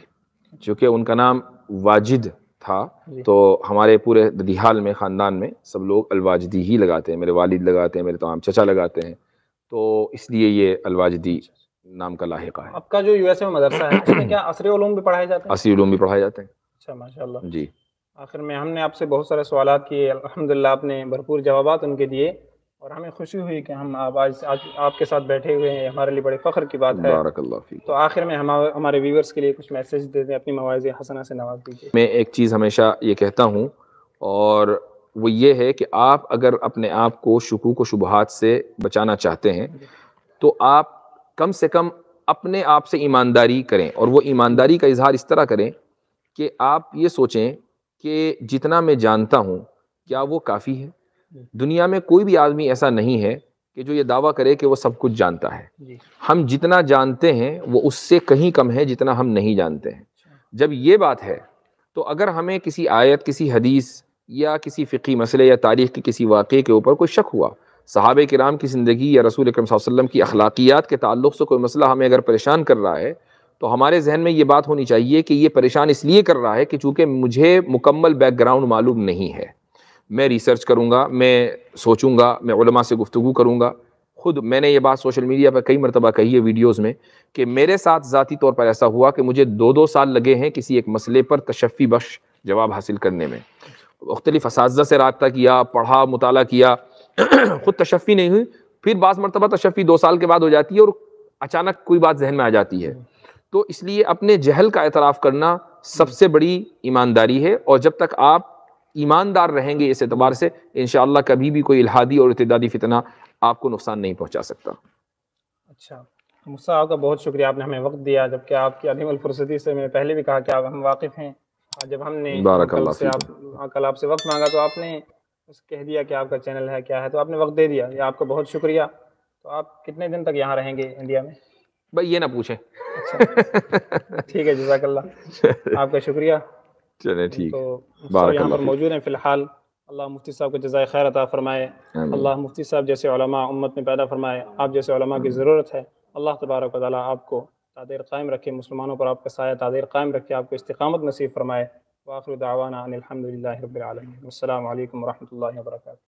चूँकि उनका नाम वाजिद था तो हमारे पूरे दिहाल में ख़ानदान में सब लोग अलवाजदी ही लगाते हैं मेरे वालिद लगाते हैं मेरे तमाम चचा लगाते हैं तो इसलिए ये अलवाजदी नाम का लाक है आपका जो यूएसए में मदरसा है इसमें क्या असरी भी पढ़ाए जाते हैं असरी भी पढ़ाए जाते हैं अच्छा माशा जी आखिर में हमने आपसे बहुत सारे सवाल किए अलहमदिल्ला आपने भरपूर जवाब उनके दिए और हमें खुशी हुई कि हम आप आज, आज आपके साथ बैठे हुए हैं हमारे लिए बड़े फख्र की बात है तो आखिर में हम हमारे व्यूवर्स के लिए कुछ मैसेज दे दें अपनी मवाज़ हसना से नवाज दीजिए मैं एक चीज़ हमेशा ये कहता हूँ और वो ये है कि आप अगर अपने आप को शकूक व शुबहत से बचाना चाहते हैं तो आप कम से कम अपने आप से ईमानदारी करें और वो ईमानदारी का इजहार इस तरह करें कि आप ये सोचें कि जितना मैं जानता हूँ क्या वो काफ़ी है दुनिया में कोई भी आदमी ऐसा नहीं है कि जो ये दावा करे कि वो सब कुछ जानता है हम जितना जानते हैं वो उससे कहीं कम है जितना हम नहीं जानते हैं अच्छा। जब ये बात है तो अगर हमें किसी आयत किसी हदीस या किसी फ़िकी मसले या तारीख़ के किसी वाक़े के ऊपर कोई शक हुआ के कराम की ज़िंदगी या रसूल अक्रम वसम की अखलाकियात के ताल्लुक से कोई मसला हमें अगर परेशान कर रहा है तो हमारे जहन में ये बात होनी चाहिए कि ये परेशान इसलिए कर रहा है कि चूँकि मुझे मुकम्मल बैकग्राउंड मालूम नहीं है मैं रिसर्च करूँगा मैं सोचूँगा मैं उलमा से गुफ्तु करूँगा ख़ुद मैंने ये बात सोशल मीडिया पर कई मरतबा कही है वीडियोज़ में कि मेरे साथ ज़ाती तौर पर ऐसा हुआ कि मुझे दो दो साल लगे हैं किसी एक मसले पर तशफ़ी बख्श जवाब हासिल करने में मुख्तलिफ इस से रबता किया पढ़ा मुताल किया ख़ुद तशफ़ी नहीं हुई फिर बाज़ मरतबा तशफ़ी दो साल के बाद हो जाती है और अचानक कोई बात जहन में आ जाती है तो इसलिए अपने जहल का एतराफ़ करना सबसे बड़ी ईमानदारी है और जब तक आप ईमानदार रहेंगे इस एतबार से इन कभी भी कोई इलाहादी और इतदादी फितना आपको नुकसान नहीं पहुँचा सकता अच्छा मुस्सा आपका बहुत शुक्रिया आपने हमें वक्त दिया जबकि आपकी अदीम से मैंने पहले भी कहा कि आप हम वाकिफ़ हैं जब हमने कल से आप हाँ, कल आपसे वक्त मांगा तो आपने कह दिया कि आपका चैनल है क्या है तो आपने वक्त दे दिया ये आपका बहुत शुक्रिया तो आप कितने दिन तक यहाँ रहेंगे इंडिया में भाई ये ना पूछें अच्छा ठीक है जजाकल्ला आपका शुक्रिया चले ठीक तो यहाँ पर मौजूद हैं फिलहाल अल्लाह मुफ्ती साहब को जजाय खैर अता फरमाए अल्लाह मुफ्ती साहब जैसे उम्मत में पैदा फरमाए आप जैसे की ज़रूरत है अल्लाह तबारक वाली आपको तादीर कायम रखे मुसलमानों पर आपका साया तादीर कायम रखे आपको इस्तकामत नसीब फरमाए वाखिर दावाना अनिलहमदिल्ला रबालमीम अल्लाम वरहमल